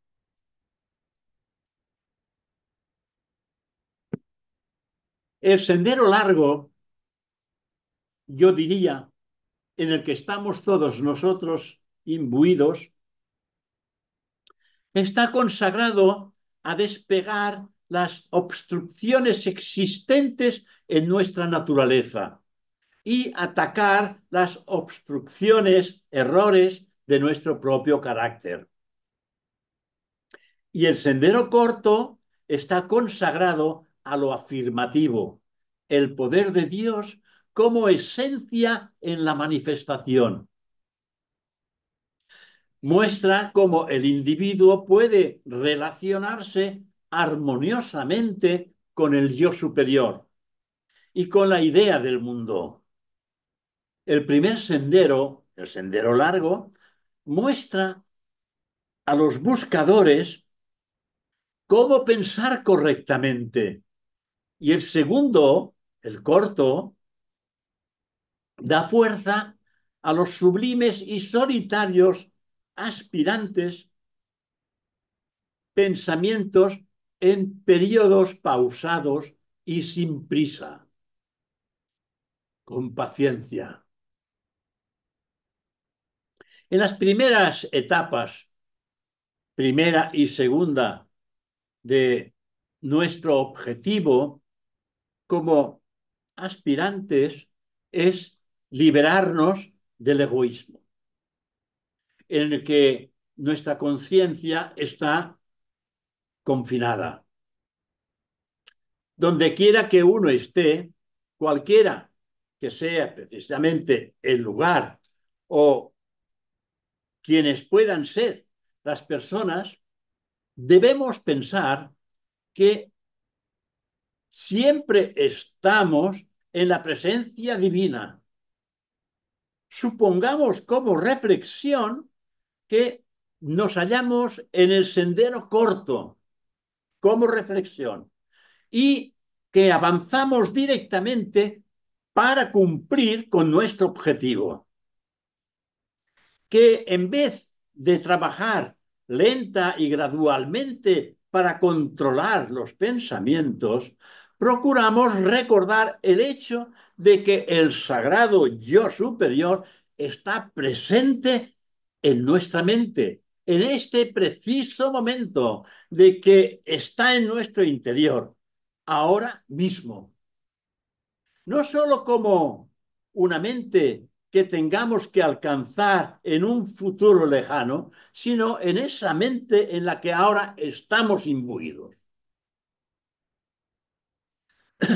El sendero largo, yo diría, en el que estamos todos nosotros imbuidos, está consagrado a despegar las obstrucciones existentes en nuestra naturaleza y atacar las obstrucciones, errores de nuestro propio carácter. Y el sendero corto está consagrado a lo afirmativo, el poder de Dios como esencia en la manifestación, muestra cómo el individuo puede relacionarse armoniosamente con el yo superior y con la idea del mundo. El primer sendero, el sendero largo, muestra a los buscadores cómo pensar correctamente. Y el segundo, el corto, da fuerza a los sublimes y solitarios aspirantes pensamientos en periodos pausados y sin prisa, con paciencia. En las primeras etapas, primera y segunda, de nuestro objetivo como aspirantes es liberarnos del egoísmo en el que nuestra conciencia está confinada. Donde quiera que uno esté, cualquiera que sea precisamente el lugar o quienes puedan ser las personas, debemos pensar que siempre estamos en la presencia divina. Supongamos como reflexión que nos hallamos en el sendero corto como reflexión y que avanzamos directamente para cumplir con nuestro objetivo. Que en vez de trabajar lenta y gradualmente para controlar los pensamientos, procuramos recordar el hecho de que el sagrado yo superior está presente en nuestra mente, en este preciso momento de que está en nuestro interior, ahora mismo. No sólo como una mente que tengamos que alcanzar en un futuro lejano, sino en esa mente en la que ahora estamos imbuidos.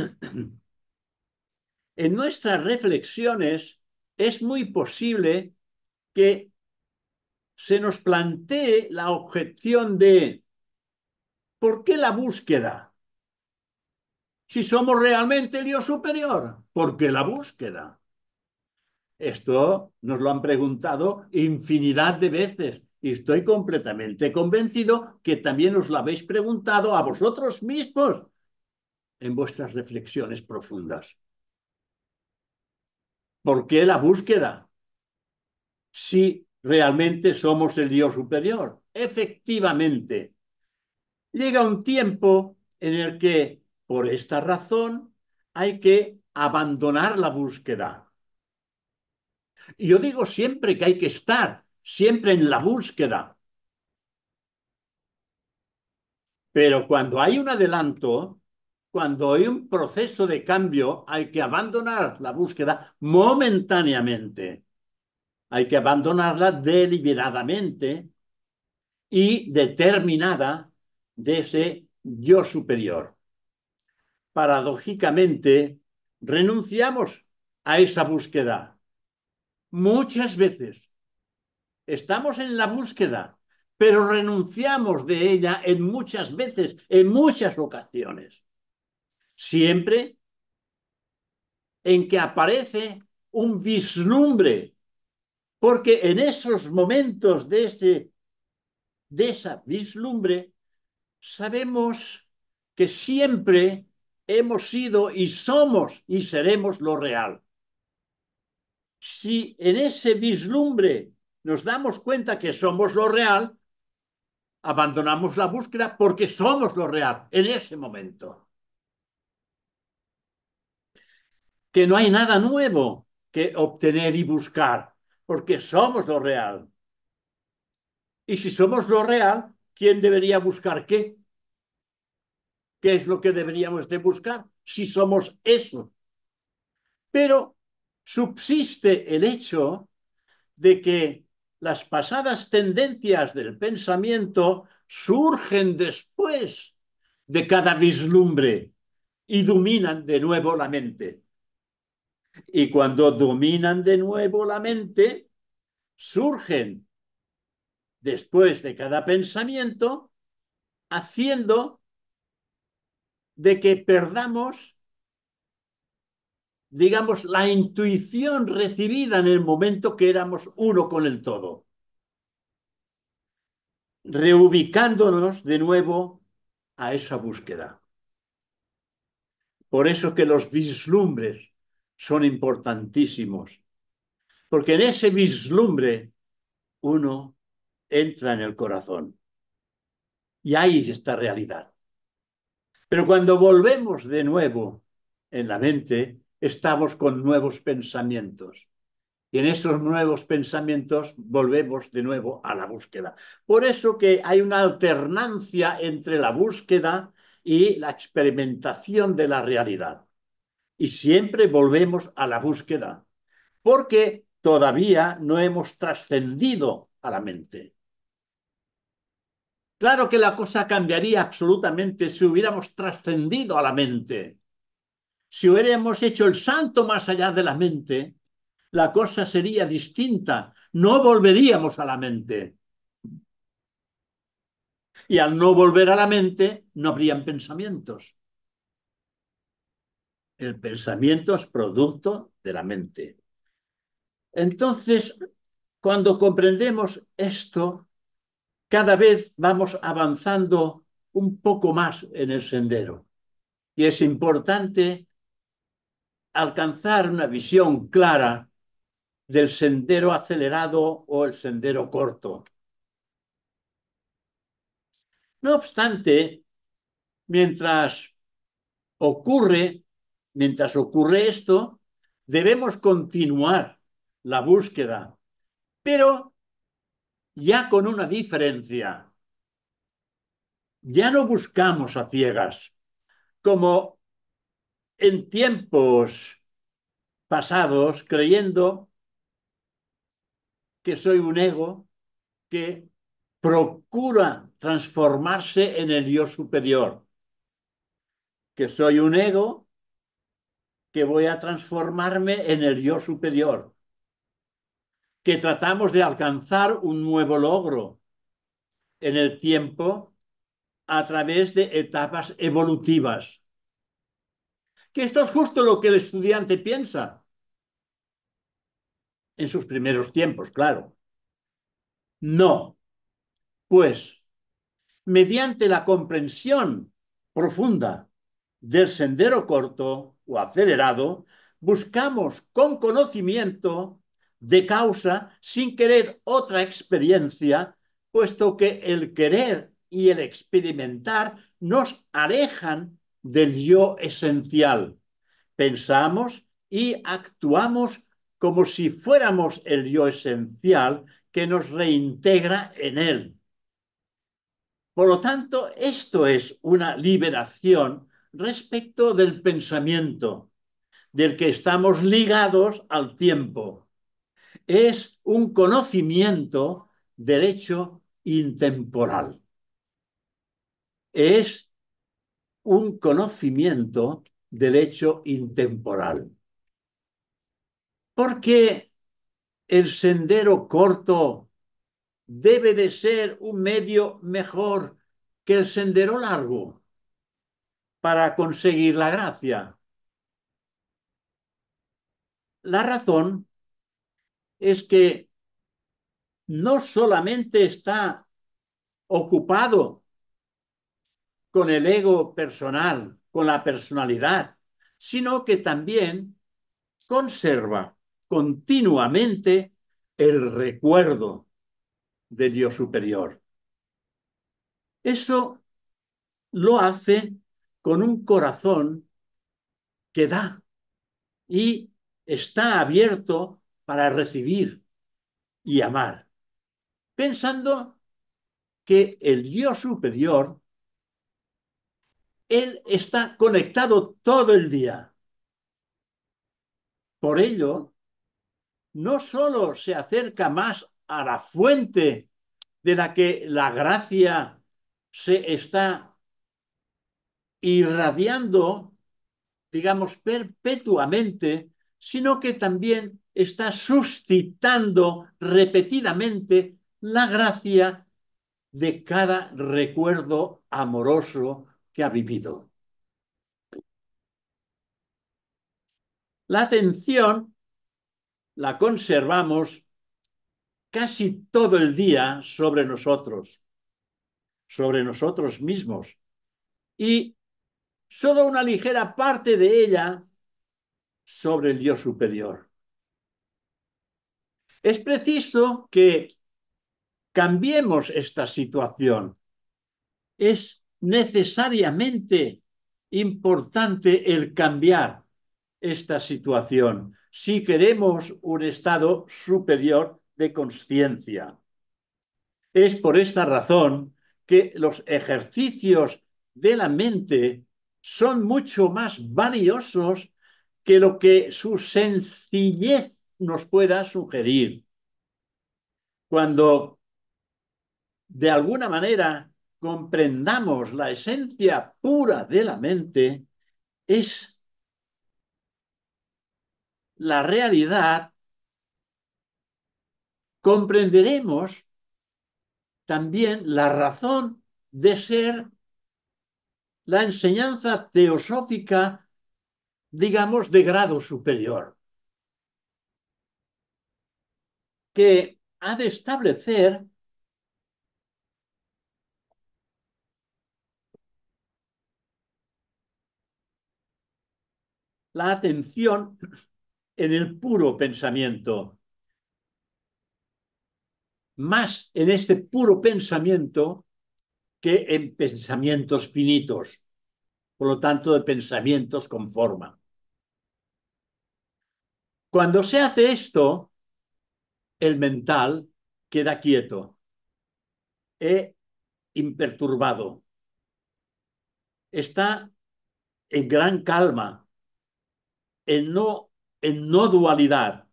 en nuestras reflexiones es muy posible que se nos plantee la objeción de ¿por qué la búsqueda? Si somos realmente el Dios superior, ¿por qué la búsqueda? Esto nos lo han preguntado infinidad de veces y estoy completamente convencido que también os lo habéis preguntado a vosotros mismos en vuestras reflexiones profundas. ¿Por qué la búsqueda? Si realmente somos el Dios superior. Efectivamente, llega un tiempo en el que, por esta razón, hay que abandonar la búsqueda. Y yo digo siempre que hay que estar, siempre en la búsqueda. Pero cuando hay un adelanto, cuando hay un proceso de cambio, hay que abandonar la búsqueda momentáneamente hay que abandonarla deliberadamente y determinada de ese yo superior. Paradójicamente, renunciamos a esa búsqueda. Muchas veces estamos en la búsqueda, pero renunciamos de ella en muchas veces, en muchas ocasiones. Siempre en que aparece un vislumbre porque en esos momentos de, ese, esa vislumbre, sabemos que siempre hemos sido y somos y seremos lo real. Si en ese vislumbre nos damos cuenta que somos lo real, abandonamos la búsqueda porque somos lo real en ese momento. Que no hay nada nuevo que obtener y buscar porque somos lo real. Y si somos lo real, ¿quién debería buscar qué? ¿Qué es lo que deberíamos de buscar si somos eso? Pero subsiste el hecho de que las pasadas tendencias del pensamiento surgen después de cada vislumbre y dominan de nuevo la mente. Y cuando dominan de nuevo la mente, surgen después de cada pensamiento, haciendo de que perdamos, digamos, la intuición recibida en el momento que éramos uno con el todo, reubicándonos de nuevo a esa búsqueda. Por eso que los vislumbres son importantísimos, porque en ese vislumbre uno entra en el corazón y ahí está realidad. Pero cuando volvemos de nuevo en la mente, estamos con nuevos pensamientos. Y en esos nuevos pensamientos volvemos de nuevo a la búsqueda. Por eso que hay una alternancia entre la búsqueda y la experimentación de la realidad y siempre volvemos a la búsqueda, porque todavía no hemos trascendido a la mente. Claro que la cosa cambiaría absolutamente si hubiéramos trascendido a la mente. Si hubiéramos hecho el santo más allá de la mente, la cosa sería distinta. No volveríamos a la mente. Y al no volver a la mente, no habrían pensamientos. El pensamiento es producto de la mente. Entonces, cuando comprendemos esto, cada vez vamos avanzando un poco más en el sendero. Y es importante alcanzar una visión clara del sendero acelerado o el sendero corto. No obstante, mientras ocurre Mientras ocurre esto, debemos continuar la búsqueda, pero ya con una diferencia. Ya no buscamos a ciegas, como en tiempos pasados, creyendo que soy un ego que procura transformarse en el Dios superior, que soy un ego que voy a transformarme en el yo superior, que tratamos de alcanzar un nuevo logro en el tiempo a través de etapas evolutivas. Que esto es justo lo que el estudiante piensa en sus primeros tiempos, claro. No, pues mediante la comprensión profunda del sendero corto, o acelerado, buscamos con conocimiento de causa sin querer otra experiencia, puesto que el querer y el experimentar nos alejan del yo esencial. Pensamos y actuamos como si fuéramos el yo esencial que nos reintegra en él. Por lo tanto, esto es una liberación respecto del pensamiento, del que estamos ligados al tiempo. Es un conocimiento del hecho intemporal. Es un conocimiento del hecho intemporal. Porque el sendero corto debe de ser un medio mejor que el sendero largo para conseguir la gracia. La razón es que no solamente está ocupado con el ego personal, con la personalidad, sino que también conserva continuamente el recuerdo del Dios superior. Eso lo hace con un corazón que da y está abierto para recibir y amar, pensando que el Dios superior, Él está conectado todo el día. Por ello, no solo se acerca más a la fuente de la que la gracia se está irradiando, digamos, perpetuamente, sino que también está suscitando repetidamente la gracia de cada recuerdo amoroso que ha vivido. La atención la conservamos casi todo el día sobre nosotros, sobre nosotros mismos. Y Sólo una ligera parte de ella sobre el Dios superior. Es preciso que cambiemos esta situación. Es necesariamente importante el cambiar esta situación si queremos un estado superior de conciencia. Es por esta razón que los ejercicios de la mente son mucho más valiosos que lo que su sencillez nos pueda sugerir. Cuando de alguna manera comprendamos la esencia pura de la mente, es la realidad, comprenderemos también la razón de ser la enseñanza teosófica, digamos, de grado superior, que ha de establecer la atención en el puro pensamiento. Más en este puro pensamiento que en pensamientos finitos, por lo tanto de pensamientos con forma. Cuando se hace esto, el mental queda quieto e imperturbado. Está en gran calma, en no, en no dualidad.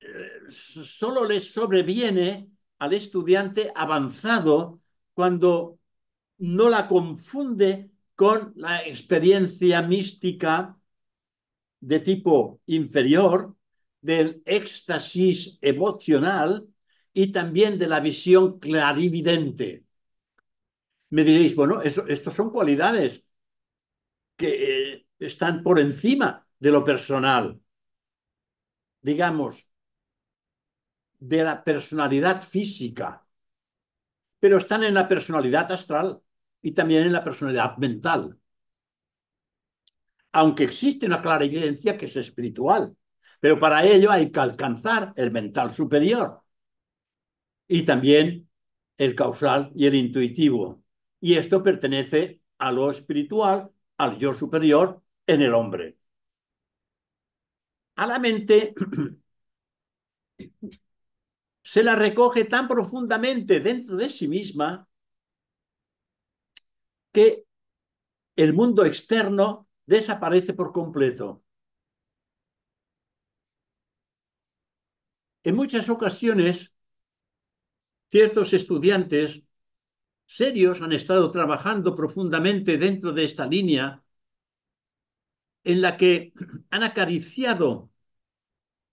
Eh, solo le sobreviene al estudiante avanzado cuando no la confunde con la experiencia mística de tipo inferior, del éxtasis emocional y también de la visión clarividente. Me diréis, bueno, estas son cualidades que eh, están por encima de lo personal, digamos, de la personalidad física pero están en la personalidad astral y también en la personalidad mental. Aunque existe una clara evidencia que es espiritual, pero para ello hay que alcanzar el mental superior y también el causal y el intuitivo. Y esto pertenece a lo espiritual, al yo superior en el hombre. A la mente se la recoge tan profundamente dentro de sí misma que el mundo externo desaparece por completo. En muchas ocasiones, ciertos estudiantes serios han estado trabajando profundamente dentro de esta línea en la que han acariciado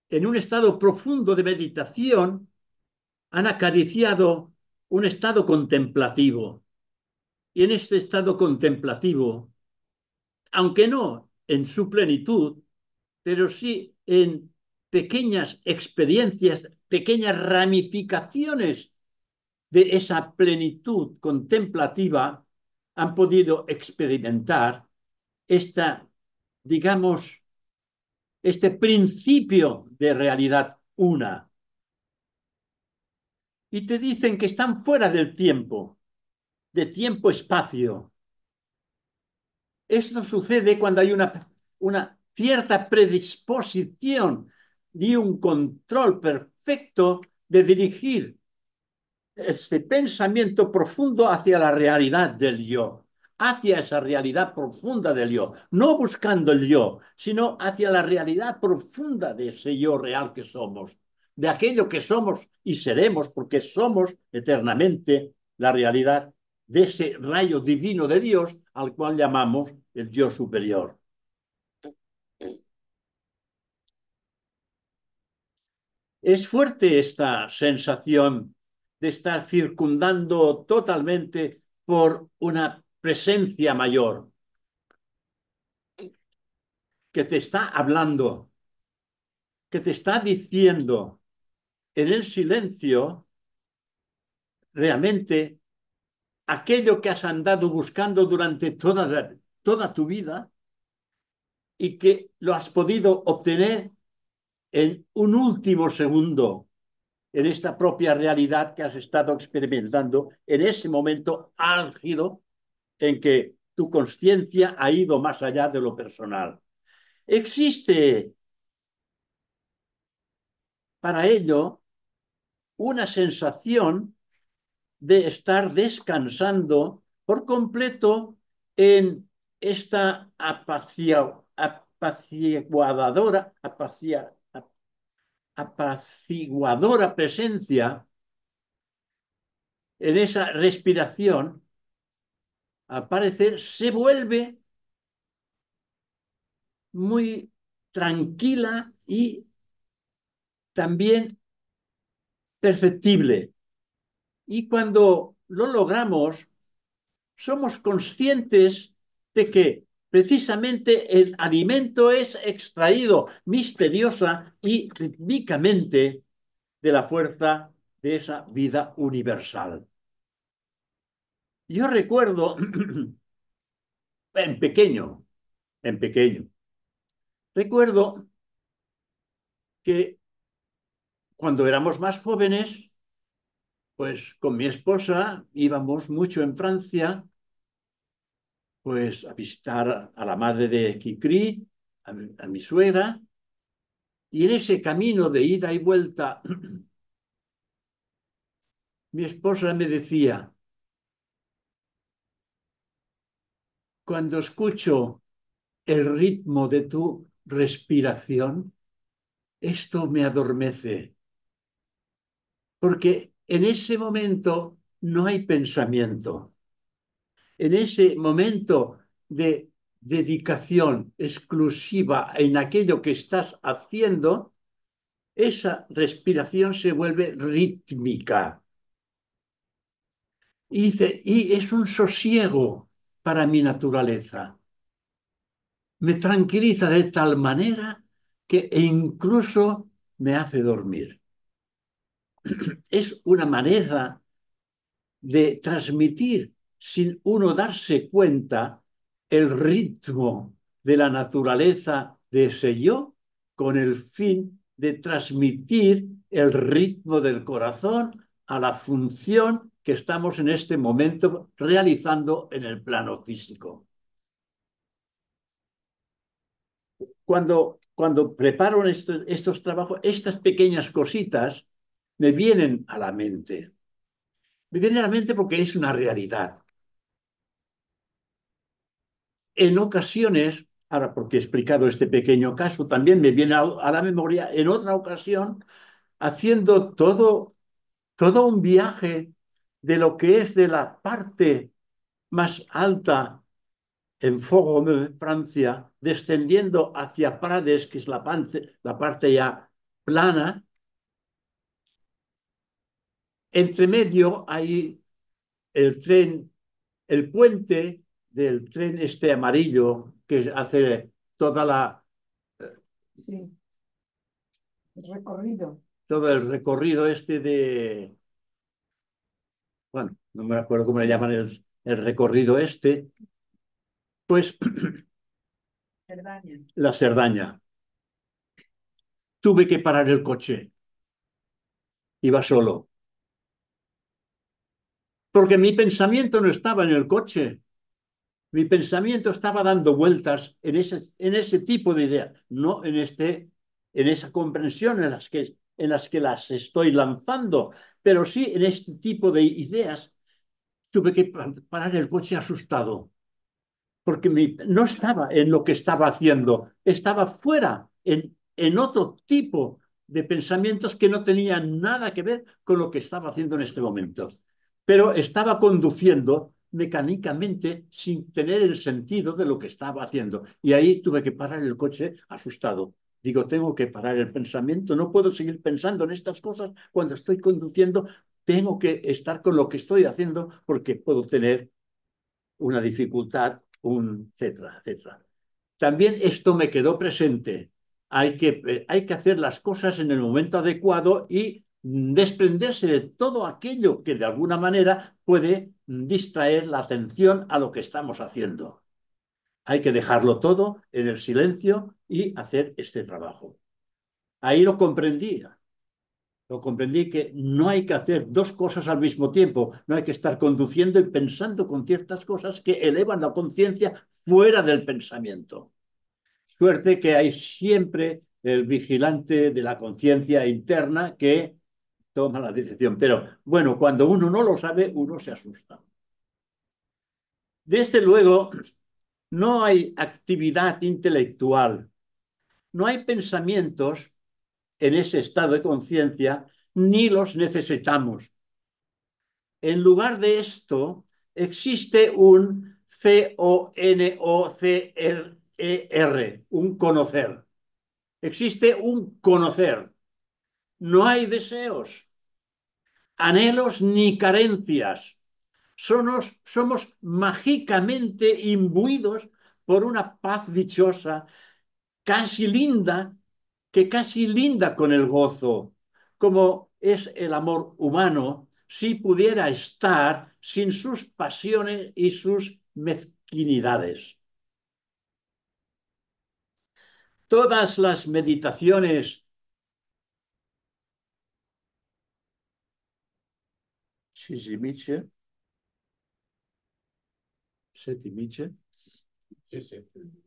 en un estado profundo de meditación han acariciado un estado contemplativo. Y en este estado contemplativo, aunque no en su plenitud, pero sí en pequeñas experiencias, pequeñas ramificaciones de esa plenitud contemplativa, han podido experimentar esta, digamos, este principio de realidad una y te dicen que están fuera del tiempo, de tiempo-espacio. Esto sucede cuando hay una, una cierta predisposición y un control perfecto de dirigir este pensamiento profundo hacia la realidad del yo, hacia esa realidad profunda del yo, no buscando el yo, sino hacia la realidad profunda de ese yo real que somos, de aquello que somos y seremos porque somos eternamente la realidad de ese rayo divino de Dios al cual llamamos el Dios superior. Es fuerte esta sensación de estar circundando totalmente por una presencia mayor que te está hablando, que te está diciendo, en el silencio realmente aquello que has andado buscando durante toda, toda tu vida y que lo has podido obtener en un último segundo en esta propia realidad que has estado experimentando en ese momento álgido en que tu conciencia ha ido más allá de lo personal. Existe para ello una sensación de estar descansando por completo en esta apaciguadora, apaciguadora presencia, en esa respiración, al parecer se vuelve muy tranquila y también perfectible. Y cuando lo logramos, somos conscientes de que precisamente el alimento es extraído misteriosa y rítmicamente de la fuerza de esa vida universal. Yo recuerdo en pequeño, en pequeño, recuerdo que cuando éramos más jóvenes, pues con mi esposa íbamos mucho en Francia, pues a visitar a la madre de Kikri, a mi, a suegra, y en ese camino de ida y vuelta, mi esposa me decía, cuando escucho el ritmo de tu respiración, esto me adormece. Porque en ese momento no hay pensamiento. En ese momento de dedicación exclusiva en aquello que estás haciendo, esa respiración se vuelve rítmica. Y, es un sosiego para mi naturaleza. Me tranquiliza de tal manera que incluso me hace dormir. es una manera de transmitir sin uno darse cuenta el ritmo de la naturaleza de ese yo con el fin de transmitir el ritmo del corazón a la función que estamos en este momento realizando en el plano físico. Cuando, cuando preparo estos trabajos, estas pequeñas cositas me vienen a la mente. Me vienen a la mente porque es una realidad. En ocasiones, ahora porque he explicado este pequeño caso, también me viene a, la memoria en otra ocasión haciendo todo, todo un viaje de lo que es de la parte más alta en de Francia, descendiendo hacia Prades, que es la la parte ya plana, entre medio hay el tren, el puente del tren este amarillo que hace toda la... Sí. El recorrido. Todo el recorrido este de... Bueno, no me acuerdo cómo le llaman el, recorrido este. Pues... Cerdaña. La Cerdaña. Tuve que parar el coche. Iba solo porque mi pensamiento no estaba en el coche. Mi pensamiento estaba dando vueltas en ese, en ese tipo de idea, no en, este, en esa comprensión en las, que, en las que las estoy lanzando, pero sí en este tipo de ideas. Tuve que parar el coche asustado, porque mi, no estaba en lo que estaba haciendo, estaba fuera, en, en otro tipo de pensamientos que no tenían nada que ver con lo que estaba haciendo en este momento pero estaba conduciendo mecánicamente sin tener el sentido de lo que estaba haciendo. Y ahí tuve que parar el coche asustado. Digo, tengo que parar el pensamiento, no puedo seguir pensando en estas cosas cuando estoy conduciendo, tengo que estar con lo que estoy haciendo porque puedo tener una dificultad, un etcétera, etcétera. También esto me quedó presente. Hay que, eh, hay que hacer las cosas en el momento adecuado y desprenderse de todo aquello que de alguna manera puede distraer la atención a lo que estamos haciendo. Hay que dejarlo todo en el silencio y hacer este trabajo. Ahí lo comprendí, Lo comprendí que no hay que hacer dos cosas al mismo tiempo, no hay que estar conduciendo y pensando con ciertas cosas que elevan la conciencia fuera del pensamiento. Suerte que hay siempre el vigilante de la conciencia interna que toma la decisión. Pero bueno, cuando uno no lo sabe, uno se asusta. Desde luego, no hay actividad intelectual, no hay pensamientos en ese estado de conciencia, ni los necesitamos. En lugar de esto, existe un c o n o c e r un conocer. Existe un conocer. No hay deseos, anhelos ni carencias. Somos, somos mágicamente imbuidos por una paz dichosa, casi linda, que casi linda con el gozo, como es el amor humano si pudiera estar sin sus pasiones y sus mezquinidades. Todas las meditaciones Sí, sí.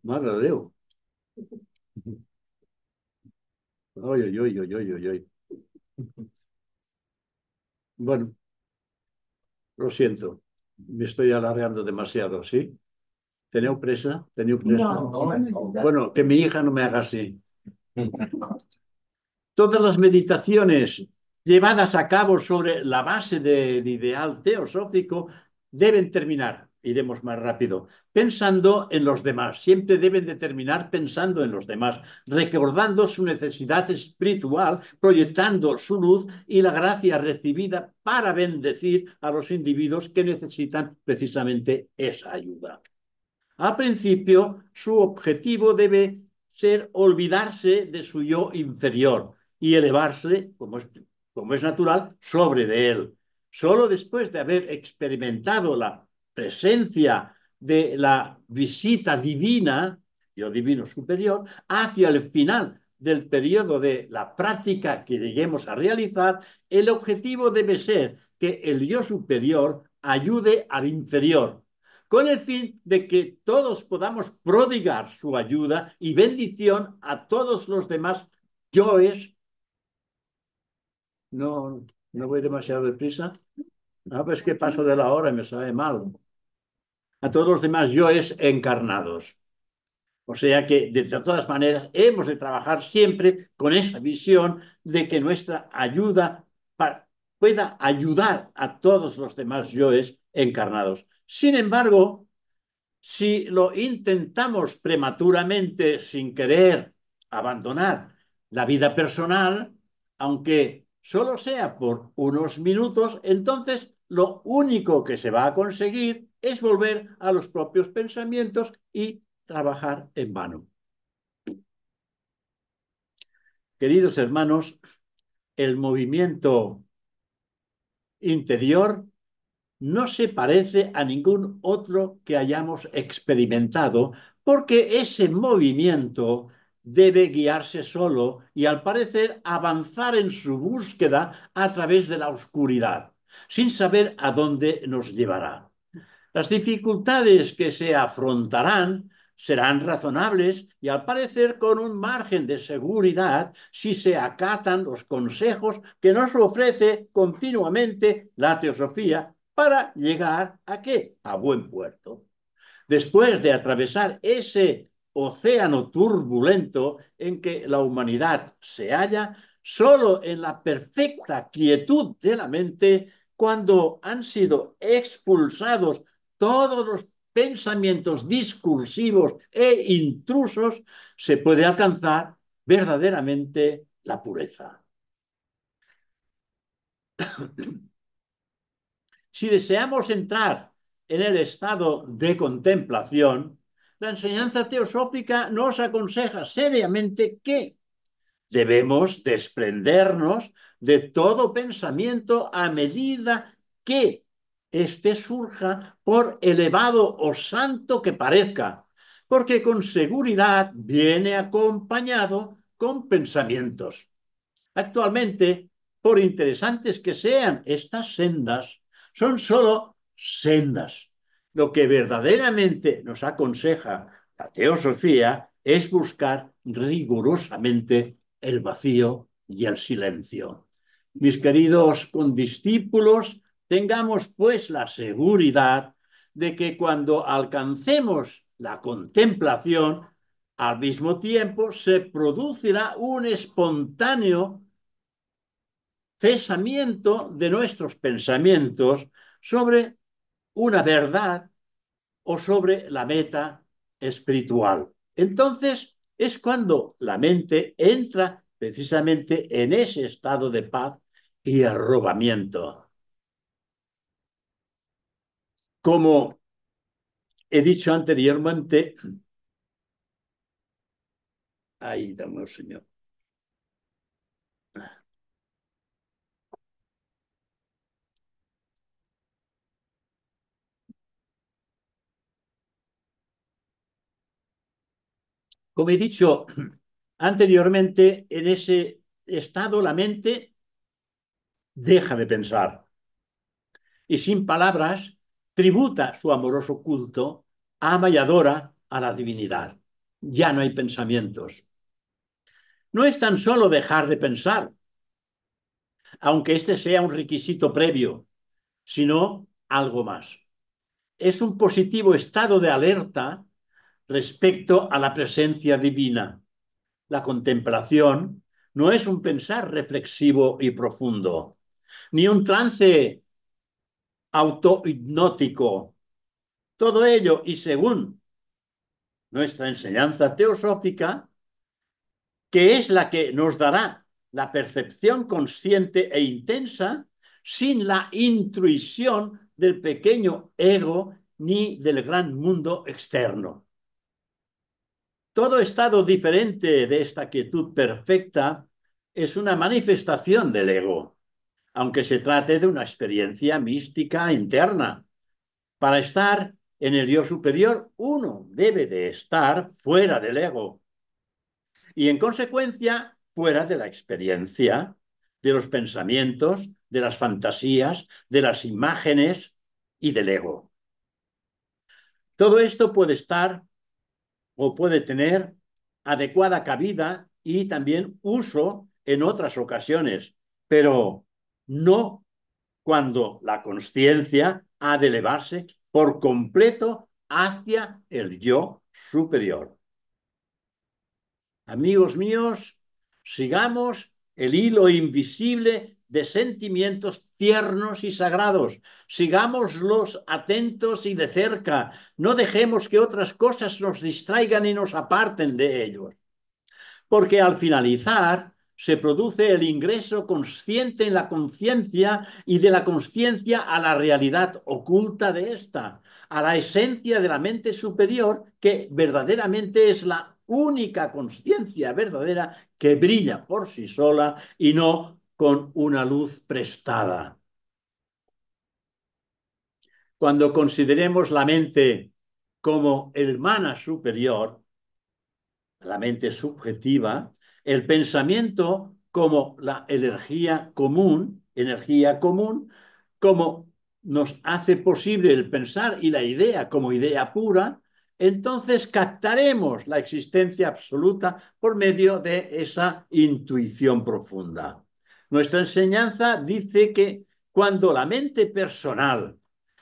Bueno, lo siento, me estoy alargando demasiado, ¿sí? ¿Tenía presa? ¿Tenía presa? bueno, que mi hija no me haga así. Todas las meditaciones llevadas a cabo sobre la base del ideal teosófico deben terminar, iremos más rápido, pensando en los demás, siempre deben de terminar pensando en los demás, recordando su necesidad espiritual, proyectando su luz y la gracia recibida para bendecir a los individuos que necesitan precisamente esa ayuda. A principio, su objetivo debe ser olvidarse de su yo inferior y elevarse, como es como es natural, sobre de él. Solo después de haber experimentado la presencia de la visita divina, yo divino superior, hacia el final del periodo de la práctica que lleguemos a realizar, el objetivo debe ser que el yo superior ayude al inferior, con el fin de que todos podamos prodigar su ayuda y bendición a todos los demás yoes no, no voy demasiado deprisa. No, ah, pues que paso de la hora y me sabe mal. A todos los demás yo es encarnados. O sea que, de todas maneras, hemos de trabajar siempre con esa visión de que nuestra ayuda pueda ayudar a todos los demás yoes encarnados. Sin embargo, si lo intentamos prematuramente, sin querer, abandonar la vida personal, aunque solo sea por unos minutos, entonces lo único que se va a conseguir es volver a los propios pensamientos y trabajar en vano. Queridos hermanos, el movimiento interior no se parece a ningún otro que hayamos experimentado, porque ese movimiento debe guiarse solo y al parecer avanzar en su búsqueda a través de la oscuridad, sin saber a dónde nos llevará. Las dificultades que se afrontarán serán razonables y al parecer con un margen de seguridad si se acatan los consejos que nos ofrece continuamente la teosofía para llegar a qué? A buen puerto. Después de atravesar ese océano turbulento en que la humanidad se halla solo en la perfecta quietud de la mente cuando han sido expulsados todos los pensamientos discursivos e intrusos, se puede alcanzar verdaderamente la pureza. si deseamos entrar en el estado de contemplación, la enseñanza teosófica nos aconseja seriamente que debemos desprendernos de todo pensamiento a medida que éste surja por elevado o santo que parezca, porque con seguridad viene acompañado con pensamientos. Actualmente, por interesantes que sean, estas sendas son solo sendas lo que verdaderamente nos aconseja la teosofía es buscar rigurosamente el vacío y el silencio. Mis queridos condiscípulos, tengamos pues la seguridad de que cuando alcancemos la contemplación, al mismo tiempo se producirá un espontáneo cesamiento de nuestros pensamientos sobre una verdad o sobre la meta espiritual. Entonces es cuando la mente entra precisamente en ese estado de paz y arrobamiento. Como he dicho anteriormente, ahí dame Señor. Como he dicho anteriormente, en ese estado la mente deja de pensar y sin palabras tributa su amoroso culto, ama y adora a la divinidad. Ya no hay pensamientos. No es tan solo dejar de pensar, aunque este sea un requisito previo, sino algo más. Es un positivo estado de alerta respecto a la presencia divina. La contemplación no es un pensar reflexivo y profundo, ni un trance autohipnótico. Todo ello, y según nuestra enseñanza teosófica, que es la que nos dará la percepción consciente e intensa sin la intuición del pequeño ego ni del gran mundo externo. Todo estado diferente de esta quietud perfecta es una manifestación del ego, aunque se trate de una experiencia mística interna. Para estar en el Dios superior, uno debe de estar fuera del ego y en consecuencia fuera de la experiencia, de los pensamientos, de las fantasías, de las imágenes y del ego. Todo esto puede estar o puede tener adecuada cabida y también uso en otras ocasiones, pero no cuando la conciencia ha de elevarse por completo hacia el yo superior. Amigos míos, sigamos el hilo invisible de sentimientos tiernos y sagrados. Sigámoslos atentos y de cerca. No dejemos que otras cosas nos distraigan y nos aparten de ellos. Porque al finalizar se produce el ingreso consciente en la conciencia y de la conciencia a la realidad oculta de esta a la esencia de la mente superior que verdaderamente es la única conciencia verdadera que brilla por sí sola y no con una luz prestada. Cuando consideremos la mente como hermana superior, la mente subjetiva, el pensamiento como la energía común, energía común, como nos hace posible el pensar y la idea como idea pura, entonces captaremos la existencia absoluta por medio de esa intuición profunda. Nuestra enseñanza dice que cuando la mente personal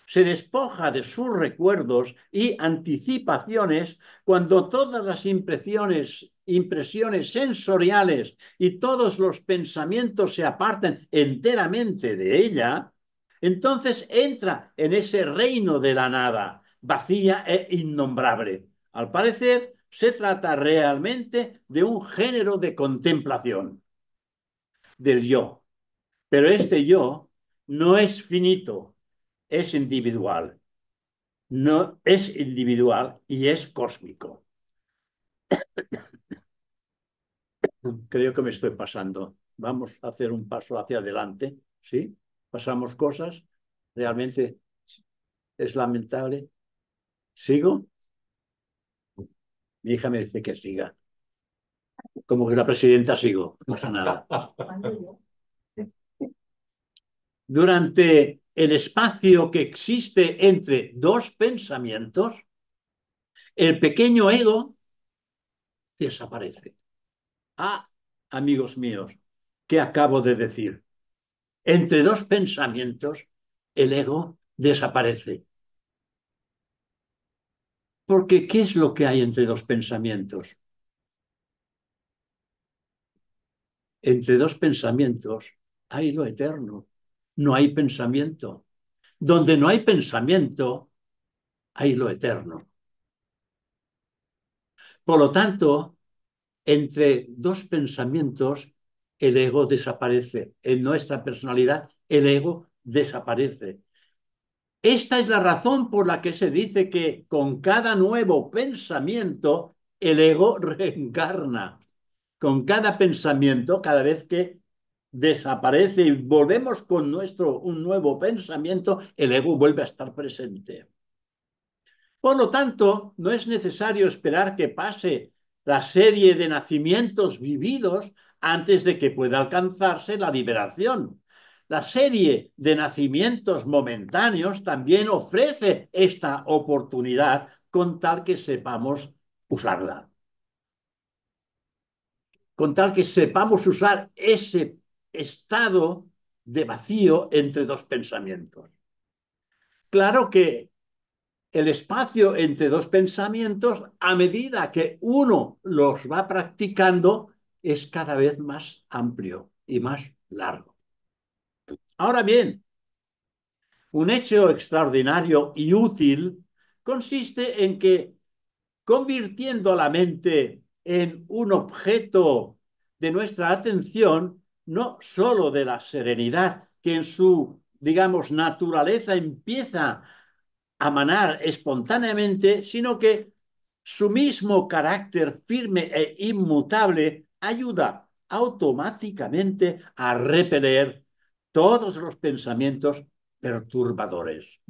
se despoja de sus recuerdos y anticipaciones, cuando todas las impresiones, sensoriales y todos los pensamientos se apartan enteramente de ella, entonces entra en ese reino de la nada, vacía e innombrable. Al parecer, se trata realmente de un género de contemplación del yo. Pero este yo no es finito, es individual. No es individual y es cósmico. Creo que me estoy pasando. Vamos a hacer un paso hacia adelante, ¿sí? Pasamos cosas. Realmente es lamentable. ¿Sigo? Mi hija me dice que siga como que la presidenta sigo, no pasa nada. Durante el espacio que existe entre dos pensamientos, el pequeño ego desaparece. Ah, amigos míos, ¿qué acabo de decir? Entre dos pensamientos, el ego desaparece. Porque, ¿qué es lo que hay entre dos pensamientos? entre dos pensamientos hay lo eterno, no hay pensamiento. Donde no hay pensamiento, hay lo eterno. Por lo tanto, entre dos pensamientos, el ego desaparece. En nuestra personalidad, el ego desaparece. Esta es la razón por la que se dice que con cada nuevo pensamiento, el ego reencarna con cada pensamiento, cada vez que desaparece y volvemos con nuestro un nuevo pensamiento, el ego vuelve a estar presente. Por lo tanto, no es necesario esperar que pase la serie de nacimientos vividos antes de que pueda alcanzarse la liberación. La serie de nacimientos momentáneos también ofrece esta oportunidad con tal que sepamos usarla con tal que sepamos usar ese estado de vacío entre dos pensamientos. Claro que el espacio entre dos pensamientos, a medida que uno los va practicando, es cada vez más amplio y más largo. Ahora bien, un hecho extraordinario y útil consiste en que convirtiendo la mente en un objeto de nuestra atención, no sólo de la serenidad, que en su, digamos, naturaleza empieza a manar espontáneamente, sino que su mismo carácter firme e inmutable ayuda automáticamente a repeler todos los pensamientos perturbadores.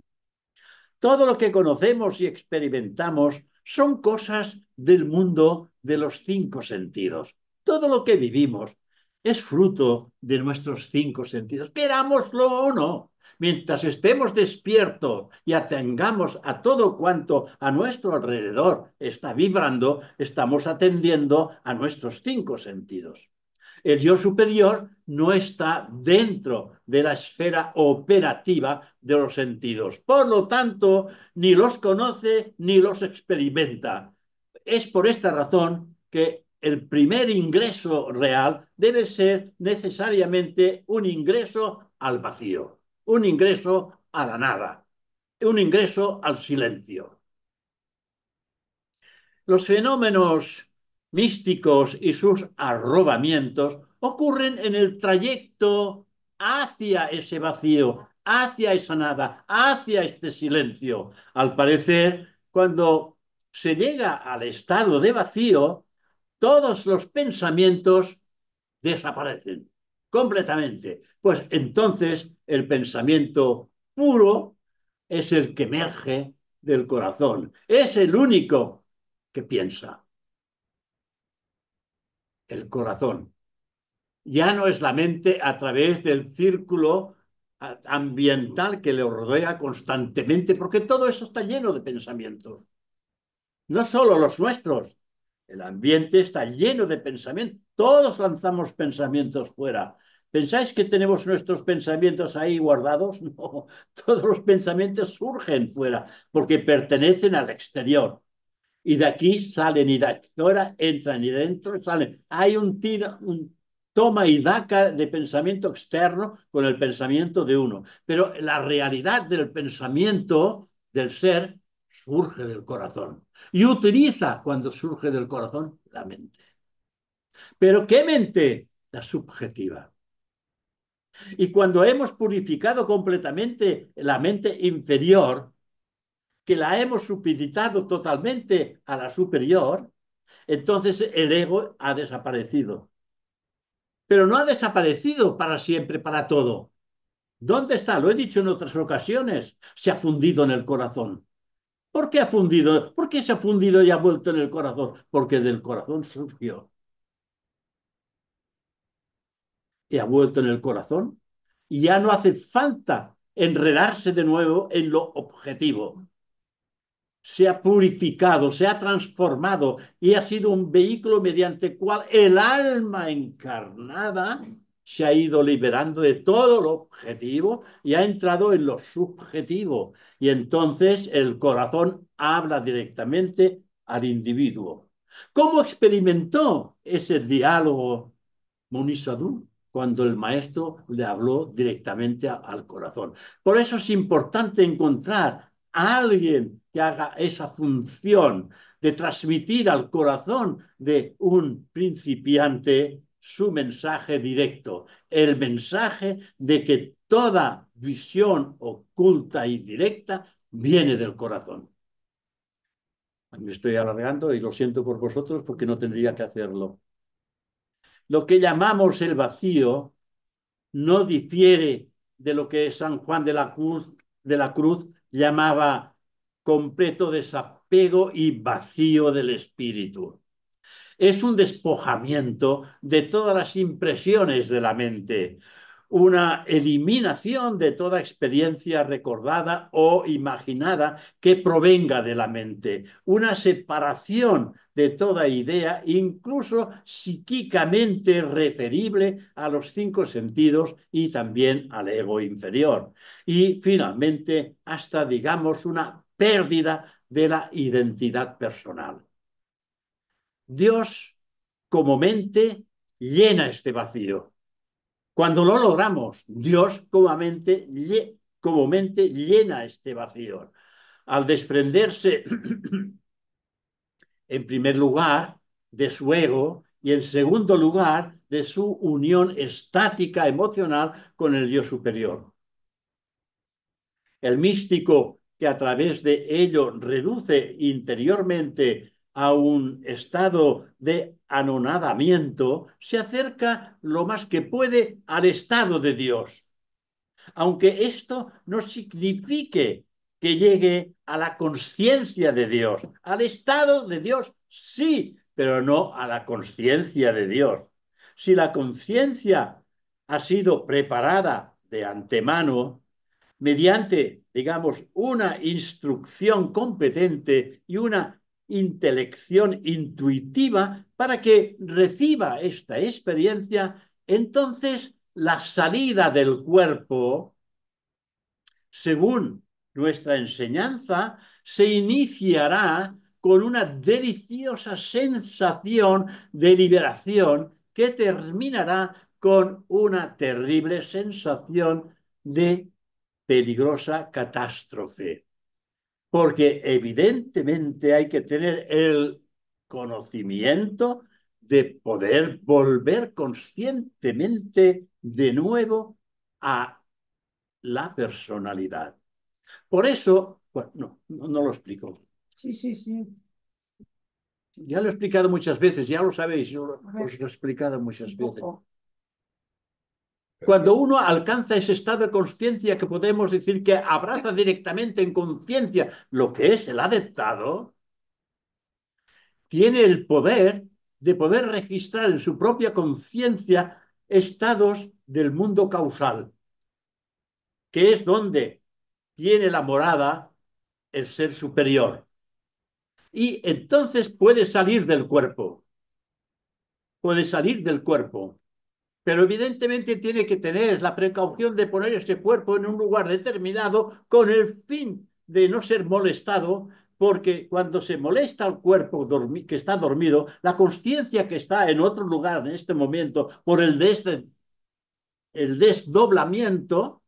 Todo lo que conocemos y experimentamos son cosas del mundo de los cinco sentidos. Todo lo que vivimos es fruto de nuestros cinco sentidos, querámoslo o no. Mientras estemos despiertos y atengamos a todo cuanto a nuestro alrededor está vibrando, estamos atendiendo a nuestros cinco sentidos. El yo superior no está dentro de la esfera operativa de los sentidos. Por lo tanto, ni los conoce ni los experimenta. Es por esta razón que el primer ingreso real debe ser necesariamente un ingreso al vacío, un ingreso a la nada, un ingreso al silencio. Los fenómenos místicos y sus arrobamientos ocurren en el trayecto hacia ese vacío, hacia esa nada, hacia este silencio. Al parecer, cuando se llega al estado de vacío, todos los pensamientos desaparecen completamente. Pues entonces el pensamiento puro es el que emerge del corazón, es el único que piensa el corazón. Ya no es la mente a través del círculo ambiental que le rodea constantemente, porque todo eso está lleno de pensamientos. No solo los nuestros, el ambiente está lleno de pensamientos. Todos lanzamos pensamientos fuera. ¿Pensáis que tenemos nuestros pensamientos ahí guardados? No, todos los pensamientos surgen fuera porque pertenecen al exterior y de aquí salen y de aquí, ahora entran y dentro salen. Hay un tiro, un toma y daca de pensamiento externo con el pensamiento de uno, pero la realidad del pensamiento del ser surge del corazón y utiliza cuando surge del corazón la mente. Pero ¿qué mente? La subjetiva. Y cuando hemos purificado completamente la mente inferior, que la hemos supeditado totalmente a la superior, entonces el ego ha desaparecido. Pero no ha desaparecido para siempre, para todo. ¿Dónde está? Lo he dicho en otras ocasiones. Se ha fundido en el corazón. ¿Por qué ha fundido? ¿Por qué se ha fundido y ha vuelto en el corazón? Porque del corazón surgió. Y ha vuelto en el corazón. Y ya no hace falta enredarse de nuevo en lo objetivo se ha purificado, se ha transformado y ha sido un vehículo mediante el cual el alma encarnada se ha ido liberando de todo lo objetivo y ha entrado en lo subjetivo. Y entonces el corazón habla directamente al individuo. ¿Cómo experimentó ese diálogo Munisadú cuando el maestro le habló directamente al corazón? Por eso es importante encontrar a alguien que haga esa función de transmitir al corazón de un principiante su mensaje directo, el mensaje de que toda visión oculta y directa viene del corazón. Me estoy alargando y lo siento por vosotros porque no tendría que hacerlo. Lo que llamamos el vacío no difiere de lo que San Juan de la Cruz, de la Cruz llamaba completo desapego y vacío del espíritu. Es un despojamiento de todas las impresiones de la mente, una eliminación de toda experiencia recordada o imaginada que provenga de la mente, una separación de toda idea, incluso psíquicamente referible a los cinco sentidos y también al ego inferior. Y finalmente, hasta digamos, una pérdida de la identidad personal. Dios, como mente, llena este vacío. Cuando lo logramos, Dios como mente, llena este vacío. Al desprenderse, en primer lugar, de su ego y en segundo lugar, de su unión estática emocional con el Dios superior. El místico que a través de ello reduce interiormente a un estado de anonadamiento, se acerca lo más que puede al estado de Dios. Aunque esto no signifique que llegue a la conciencia de Dios, al estado de Dios sí, pero no a la conciencia de Dios. Si la conciencia ha sido preparada de antemano, mediante, digamos, una instrucción competente y una intelección intuitiva para que reciba esta experiencia, entonces la salida del cuerpo, según nuestra enseñanza, se iniciará con una deliciosa sensación de liberación que terminará con una terrible sensación de peligrosa catástrofe, porque evidentemente hay que tener el conocimiento de poder volver conscientemente de nuevo a la personalidad. Por eso, bueno, no, no lo explico. Sí, sí, sí. Ya lo he explicado muchas veces, ya lo sabéis, yo os lo he explicado muchas veces. Cuando uno alcanza ese estado de conciencia que podemos decir que abraza directamente en conciencia lo que es el adeptado, tiene el poder de poder registrar en su propia conciencia estados del mundo causal, que es donde tiene la morada el ser superior. Y entonces puede salir del cuerpo, puede salir del cuerpo pero evidentemente tiene que tener la precaución de poner ese cuerpo en un lugar determinado con el fin de no ser molestado, porque cuando se molesta el cuerpo que está dormido, la consciencia que está en otro lugar en este momento por el, desdoblamiento,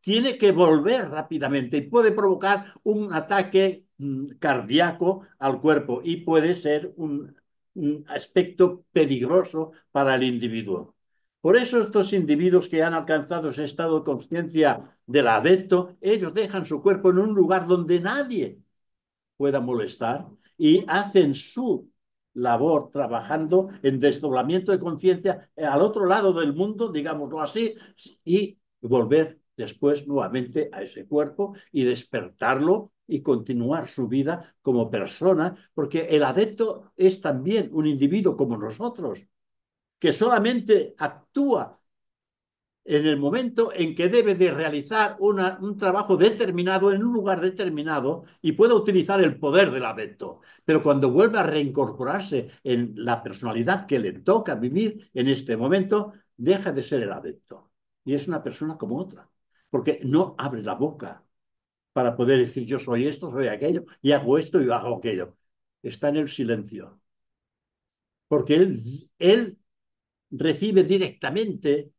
tiene que volver rápidamente y puede provocar un ataque mm, cardíaco al cuerpo y puede ser un aspecto peligroso para el individuo. Por eso estos individuos que han alcanzado ese estado de conciencia del adepto, ellos dejan su cuerpo en un lugar donde nadie pueda molestar y hacen su labor trabajando en desdoblamiento de conciencia eh, al otro lado del mundo, digámoslo así, y volver después nuevamente a ese cuerpo y despertarlo y continuar su vida como persona, porque el adepto es también un individuo como nosotros, que solamente actúa en el momento en que debe de realizar un trabajo determinado en un lugar determinado y pueda utilizar el poder del adepto. Pero cuando vuelve a reincorporarse en la personalidad que le toca vivir en este momento, deja de ser el adepto. Y es una persona como otra, porque no abre la boca para poder decir yo soy esto, soy aquello, y hago esto y hago aquello. Está en el silencio. Porque él, él recibe directamente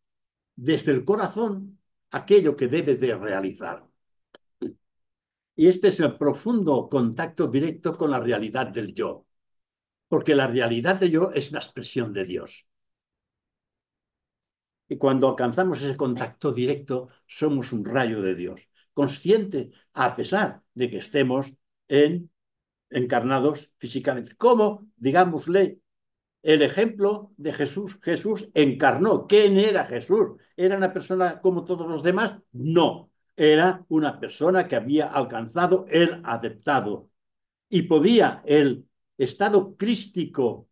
desde el corazón aquello que debe de realizar. Y este es el profundo contacto directo con la realidad del yo, porque la realidad del yo es la expresión de Dios. Y cuando alcanzamos ese contacto directo, somos un rayo de Dios, consciente, a pesar de que estemos encarnados físicamente, como, digámosle, el ejemplo de Jesús. Jesús encarnó. ¿Quién era Jesús? ¿Era una persona como todos los demás? No, era una persona que había alcanzado el aceptado. Y podía el estado crístico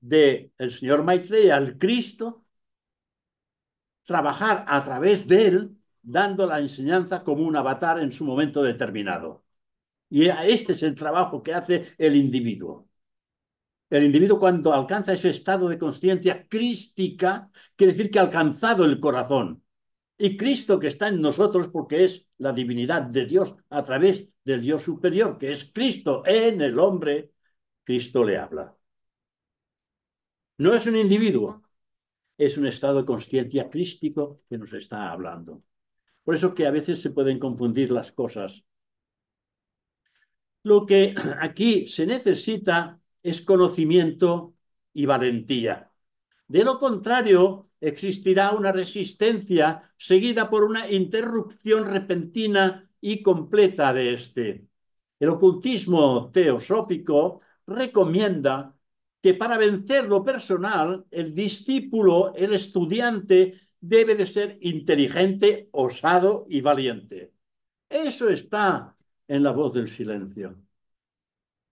del el señor Maitreya, el Cristo, trabajar a través de él, dando la enseñanza como un avatar en su momento determinado. Y este es el trabajo que hace el individuo. El individuo cuando alcanza ese estado de conciencia crística, quiere decir que ha alcanzado el corazón. Y Cristo que está en nosotros porque es la divinidad de Dios a través del Dios superior, que es Cristo en el hombre, Cristo le habla. No es un individuo, es un estado de conciencia crístico que nos está hablando. Por eso que a veces se pueden confundir las cosas. Lo que aquí se necesita es conocimiento y valentía. De lo contrario, existirá una resistencia seguida por una interrupción repentina y completa de este. El ocultismo teosófico recomienda que para vencer lo personal, el discípulo, el estudiante, debe de ser inteligente, osado y valiente. Eso está en la voz del silencio.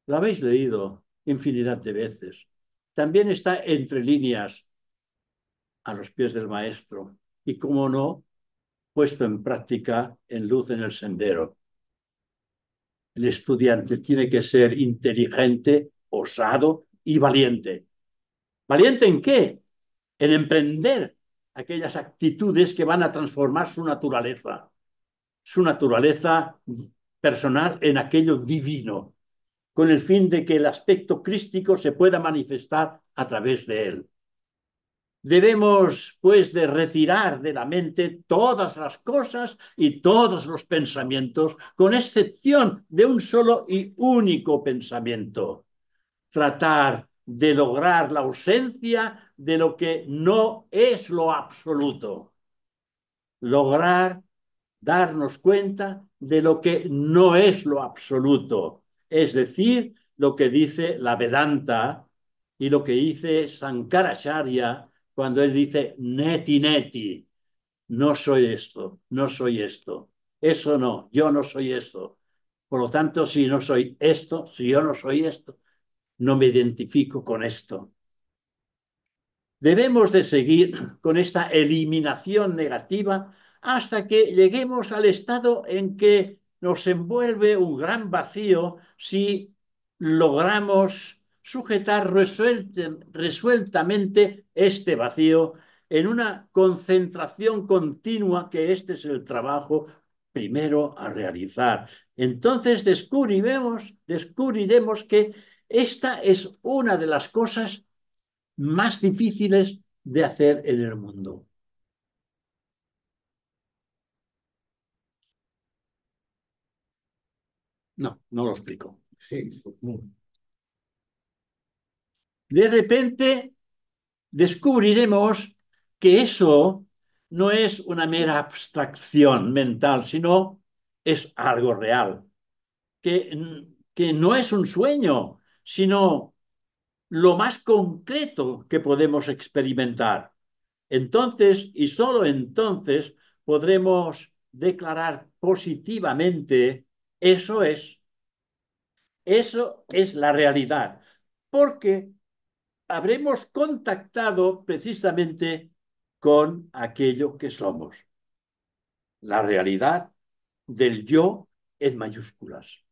¿La habéis leído? infinidad de veces. También está entre líneas a los pies del maestro y, como no, puesto en práctica en luz en el sendero. El estudiante tiene que ser inteligente, osado y valiente. ¿Valiente en qué? En emprender aquellas actitudes que van a transformar su naturaleza, su naturaleza personal en aquello divino, con el fin de que el aspecto crístico se pueda manifestar a través de él. Debemos, pues, de retirar de la mente todas las cosas y todos los pensamientos, con excepción de un solo y único pensamiento. Tratar de lograr la ausencia de lo que no es lo absoluto. Lograr darnos cuenta de lo que no es lo absoluto, es decir, lo que dice la Vedanta y lo que dice Sankaracharya cuando él dice neti neti, no soy esto, no soy esto, eso no, yo no soy esto. Por lo tanto, si no soy esto, si yo no soy esto, no me identifico con esto. Debemos de seguir con esta eliminación negativa hasta que lleguemos al estado en que nos envuelve un gran vacío si logramos sujetar resueltamente este vacío en una concentración continua que este es el trabajo primero a realizar. Entonces descubriremos que esta es una de las cosas más difíciles de hacer en el mundo. No, no lo explico. Pues, De repente descubriremos que eso no es una mera abstracción mental, sino es algo real, que, que no es un sueño, sino lo más concreto que podemos experimentar. Entonces, y solo entonces, podremos declarar positivamente eso es. Eso es la realidad. Porque habremos contactado precisamente con aquello que somos. La realidad del yo en mayúsculas.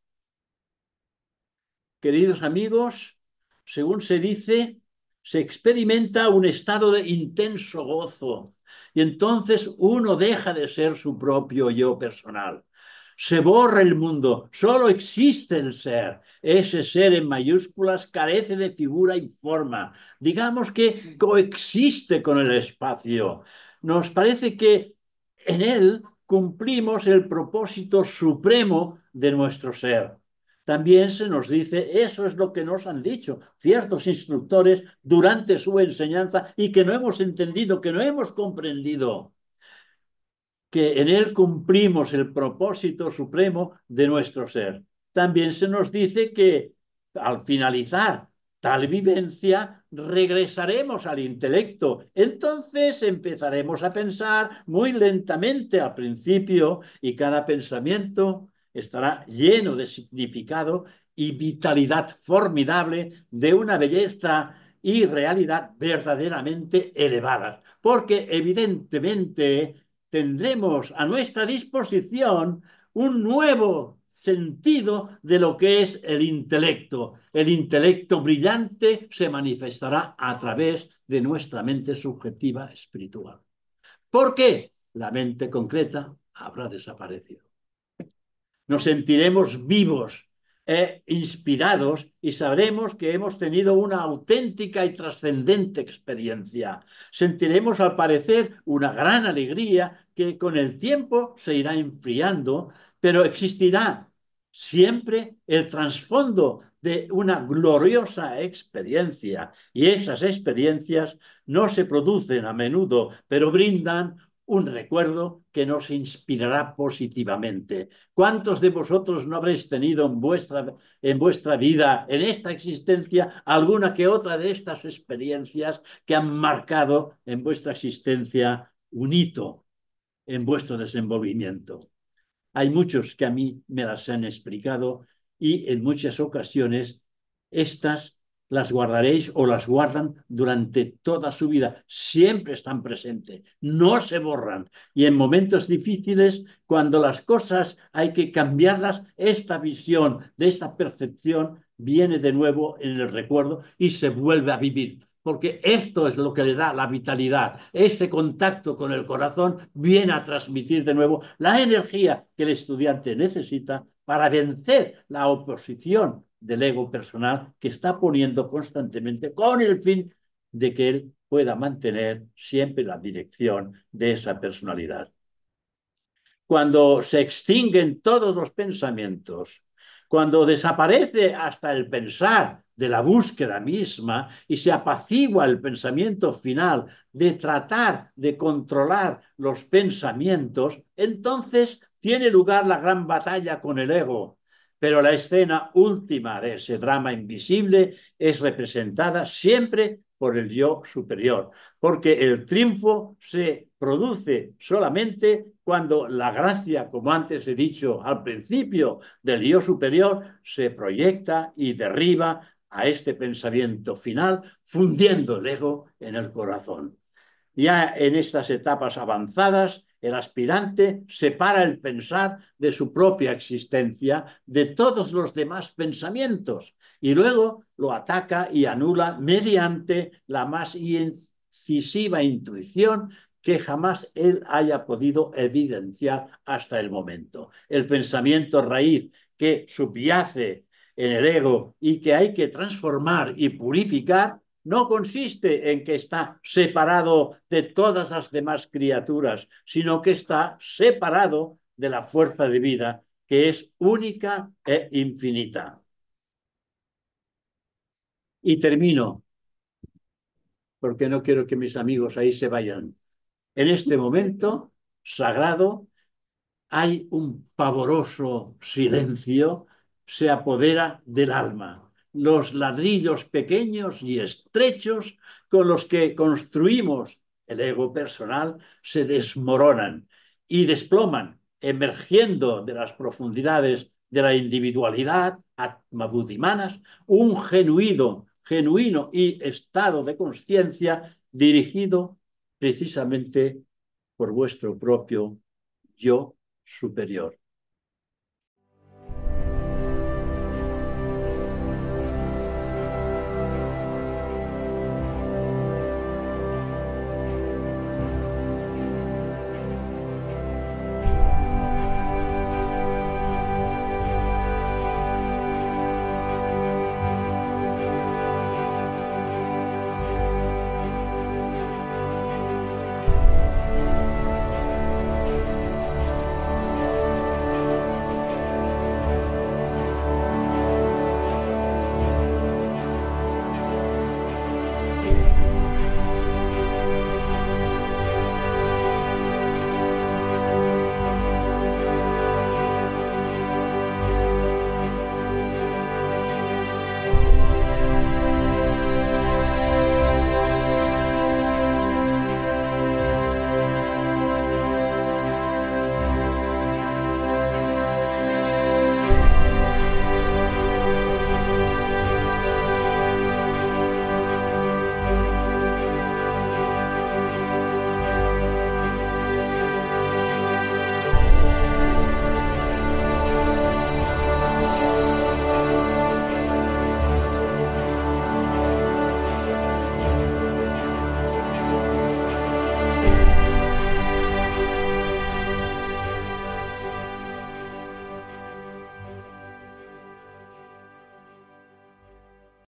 Queridos amigos, según se dice, se experimenta un estado de intenso gozo y entonces uno deja de ser su propio yo personal se borra el mundo, solo existe el ser. Ese ser en mayúsculas carece de figura y forma. Digamos que mm. coexiste con el espacio. Nos parece que en él cumplimos el propósito supremo de nuestro ser. También se nos dice, eso es lo que nos han dicho ciertos instructores durante su enseñanza y que no hemos entendido, que no hemos comprendido que en Él cumplimos el propósito supremo de nuestro ser. También se nos dice que al finalizar tal vivencia, regresaremos al intelecto. Entonces empezaremos a pensar muy lentamente al principio y cada pensamiento estará lleno de significado y vitalidad formidable de una belleza y realidad verdaderamente elevadas, porque evidentemente tendremos a nuestra disposición un nuevo sentido de lo que es el intelecto. El intelecto brillante se manifestará a través de nuestra mente subjetiva espiritual. ¿Por qué? La mente concreta habrá desaparecido. Nos sentiremos vivos, e inspirados y sabremos que hemos tenido una auténtica y trascendente experiencia. Sentiremos al parecer una gran alegría que con el tiempo se irá enfriando, pero existirá siempre el trasfondo de una gloriosa experiencia. Y esas experiencias no se producen a menudo, pero brindan un recuerdo que nos inspirará positivamente. ¿Cuántos de vosotros no habréis tenido en vuestra, en vuestra vida, en esta existencia, alguna que otra de estas experiencias que han marcado en vuestra existencia un hito, en vuestro desenvolvimiento. Hay muchos que a mí me las han explicado y en muchas ocasiones estas las guardaréis o las guardan durante toda su vida. Siempre están presentes, no se borran. Y en momentos difíciles, cuando las cosas hay que cambiarlas, esta visión de esa percepción viene de nuevo en el recuerdo y se vuelve a vivir porque esto es lo que le da la vitalidad. Ese contacto con el corazón viene a transmitir de nuevo la energía que el estudiante necesita para vencer la oposición del ego personal que está poniendo constantemente con el fin de que él pueda mantener siempre la dirección de esa personalidad. Cuando se extinguen todos los pensamientos, cuando desaparece hasta el pensar, de la búsqueda misma y se apacigua el pensamiento final de tratar de controlar los pensamientos, entonces tiene lugar la gran batalla con el ego. Pero la escena última de ese drama invisible es representada siempre por el yo superior, porque el triunfo se produce solamente cuando la gracia, como antes he dicho al principio, del yo superior se proyecta y derriba a este pensamiento final, fundiendo el ego en el corazón. Ya en estas etapas avanzadas, el aspirante separa el pensar de su propia existencia, de todos los demás pensamientos, y luego lo ataca y anula mediante la más incisiva intuición que jamás él haya podido evidenciar hasta el momento. El pensamiento raíz que subyace en el ego y que hay que transformar y purificar, no consiste en que está separado de todas las demás criaturas, sino que está separado de la fuerza de vida que es única e infinita. Y termino, porque no quiero que mis amigos ahí se vayan. En este momento sagrado hay un pavoroso silencio se apodera del alma. Los ladrillos pequeños y estrechos con los que construimos el ego personal se desmoronan y desploman, emergiendo de las profundidades de la individualidad, atmabudimanas, un genuido, genuino y estado de conciencia dirigido precisamente por vuestro propio yo superior.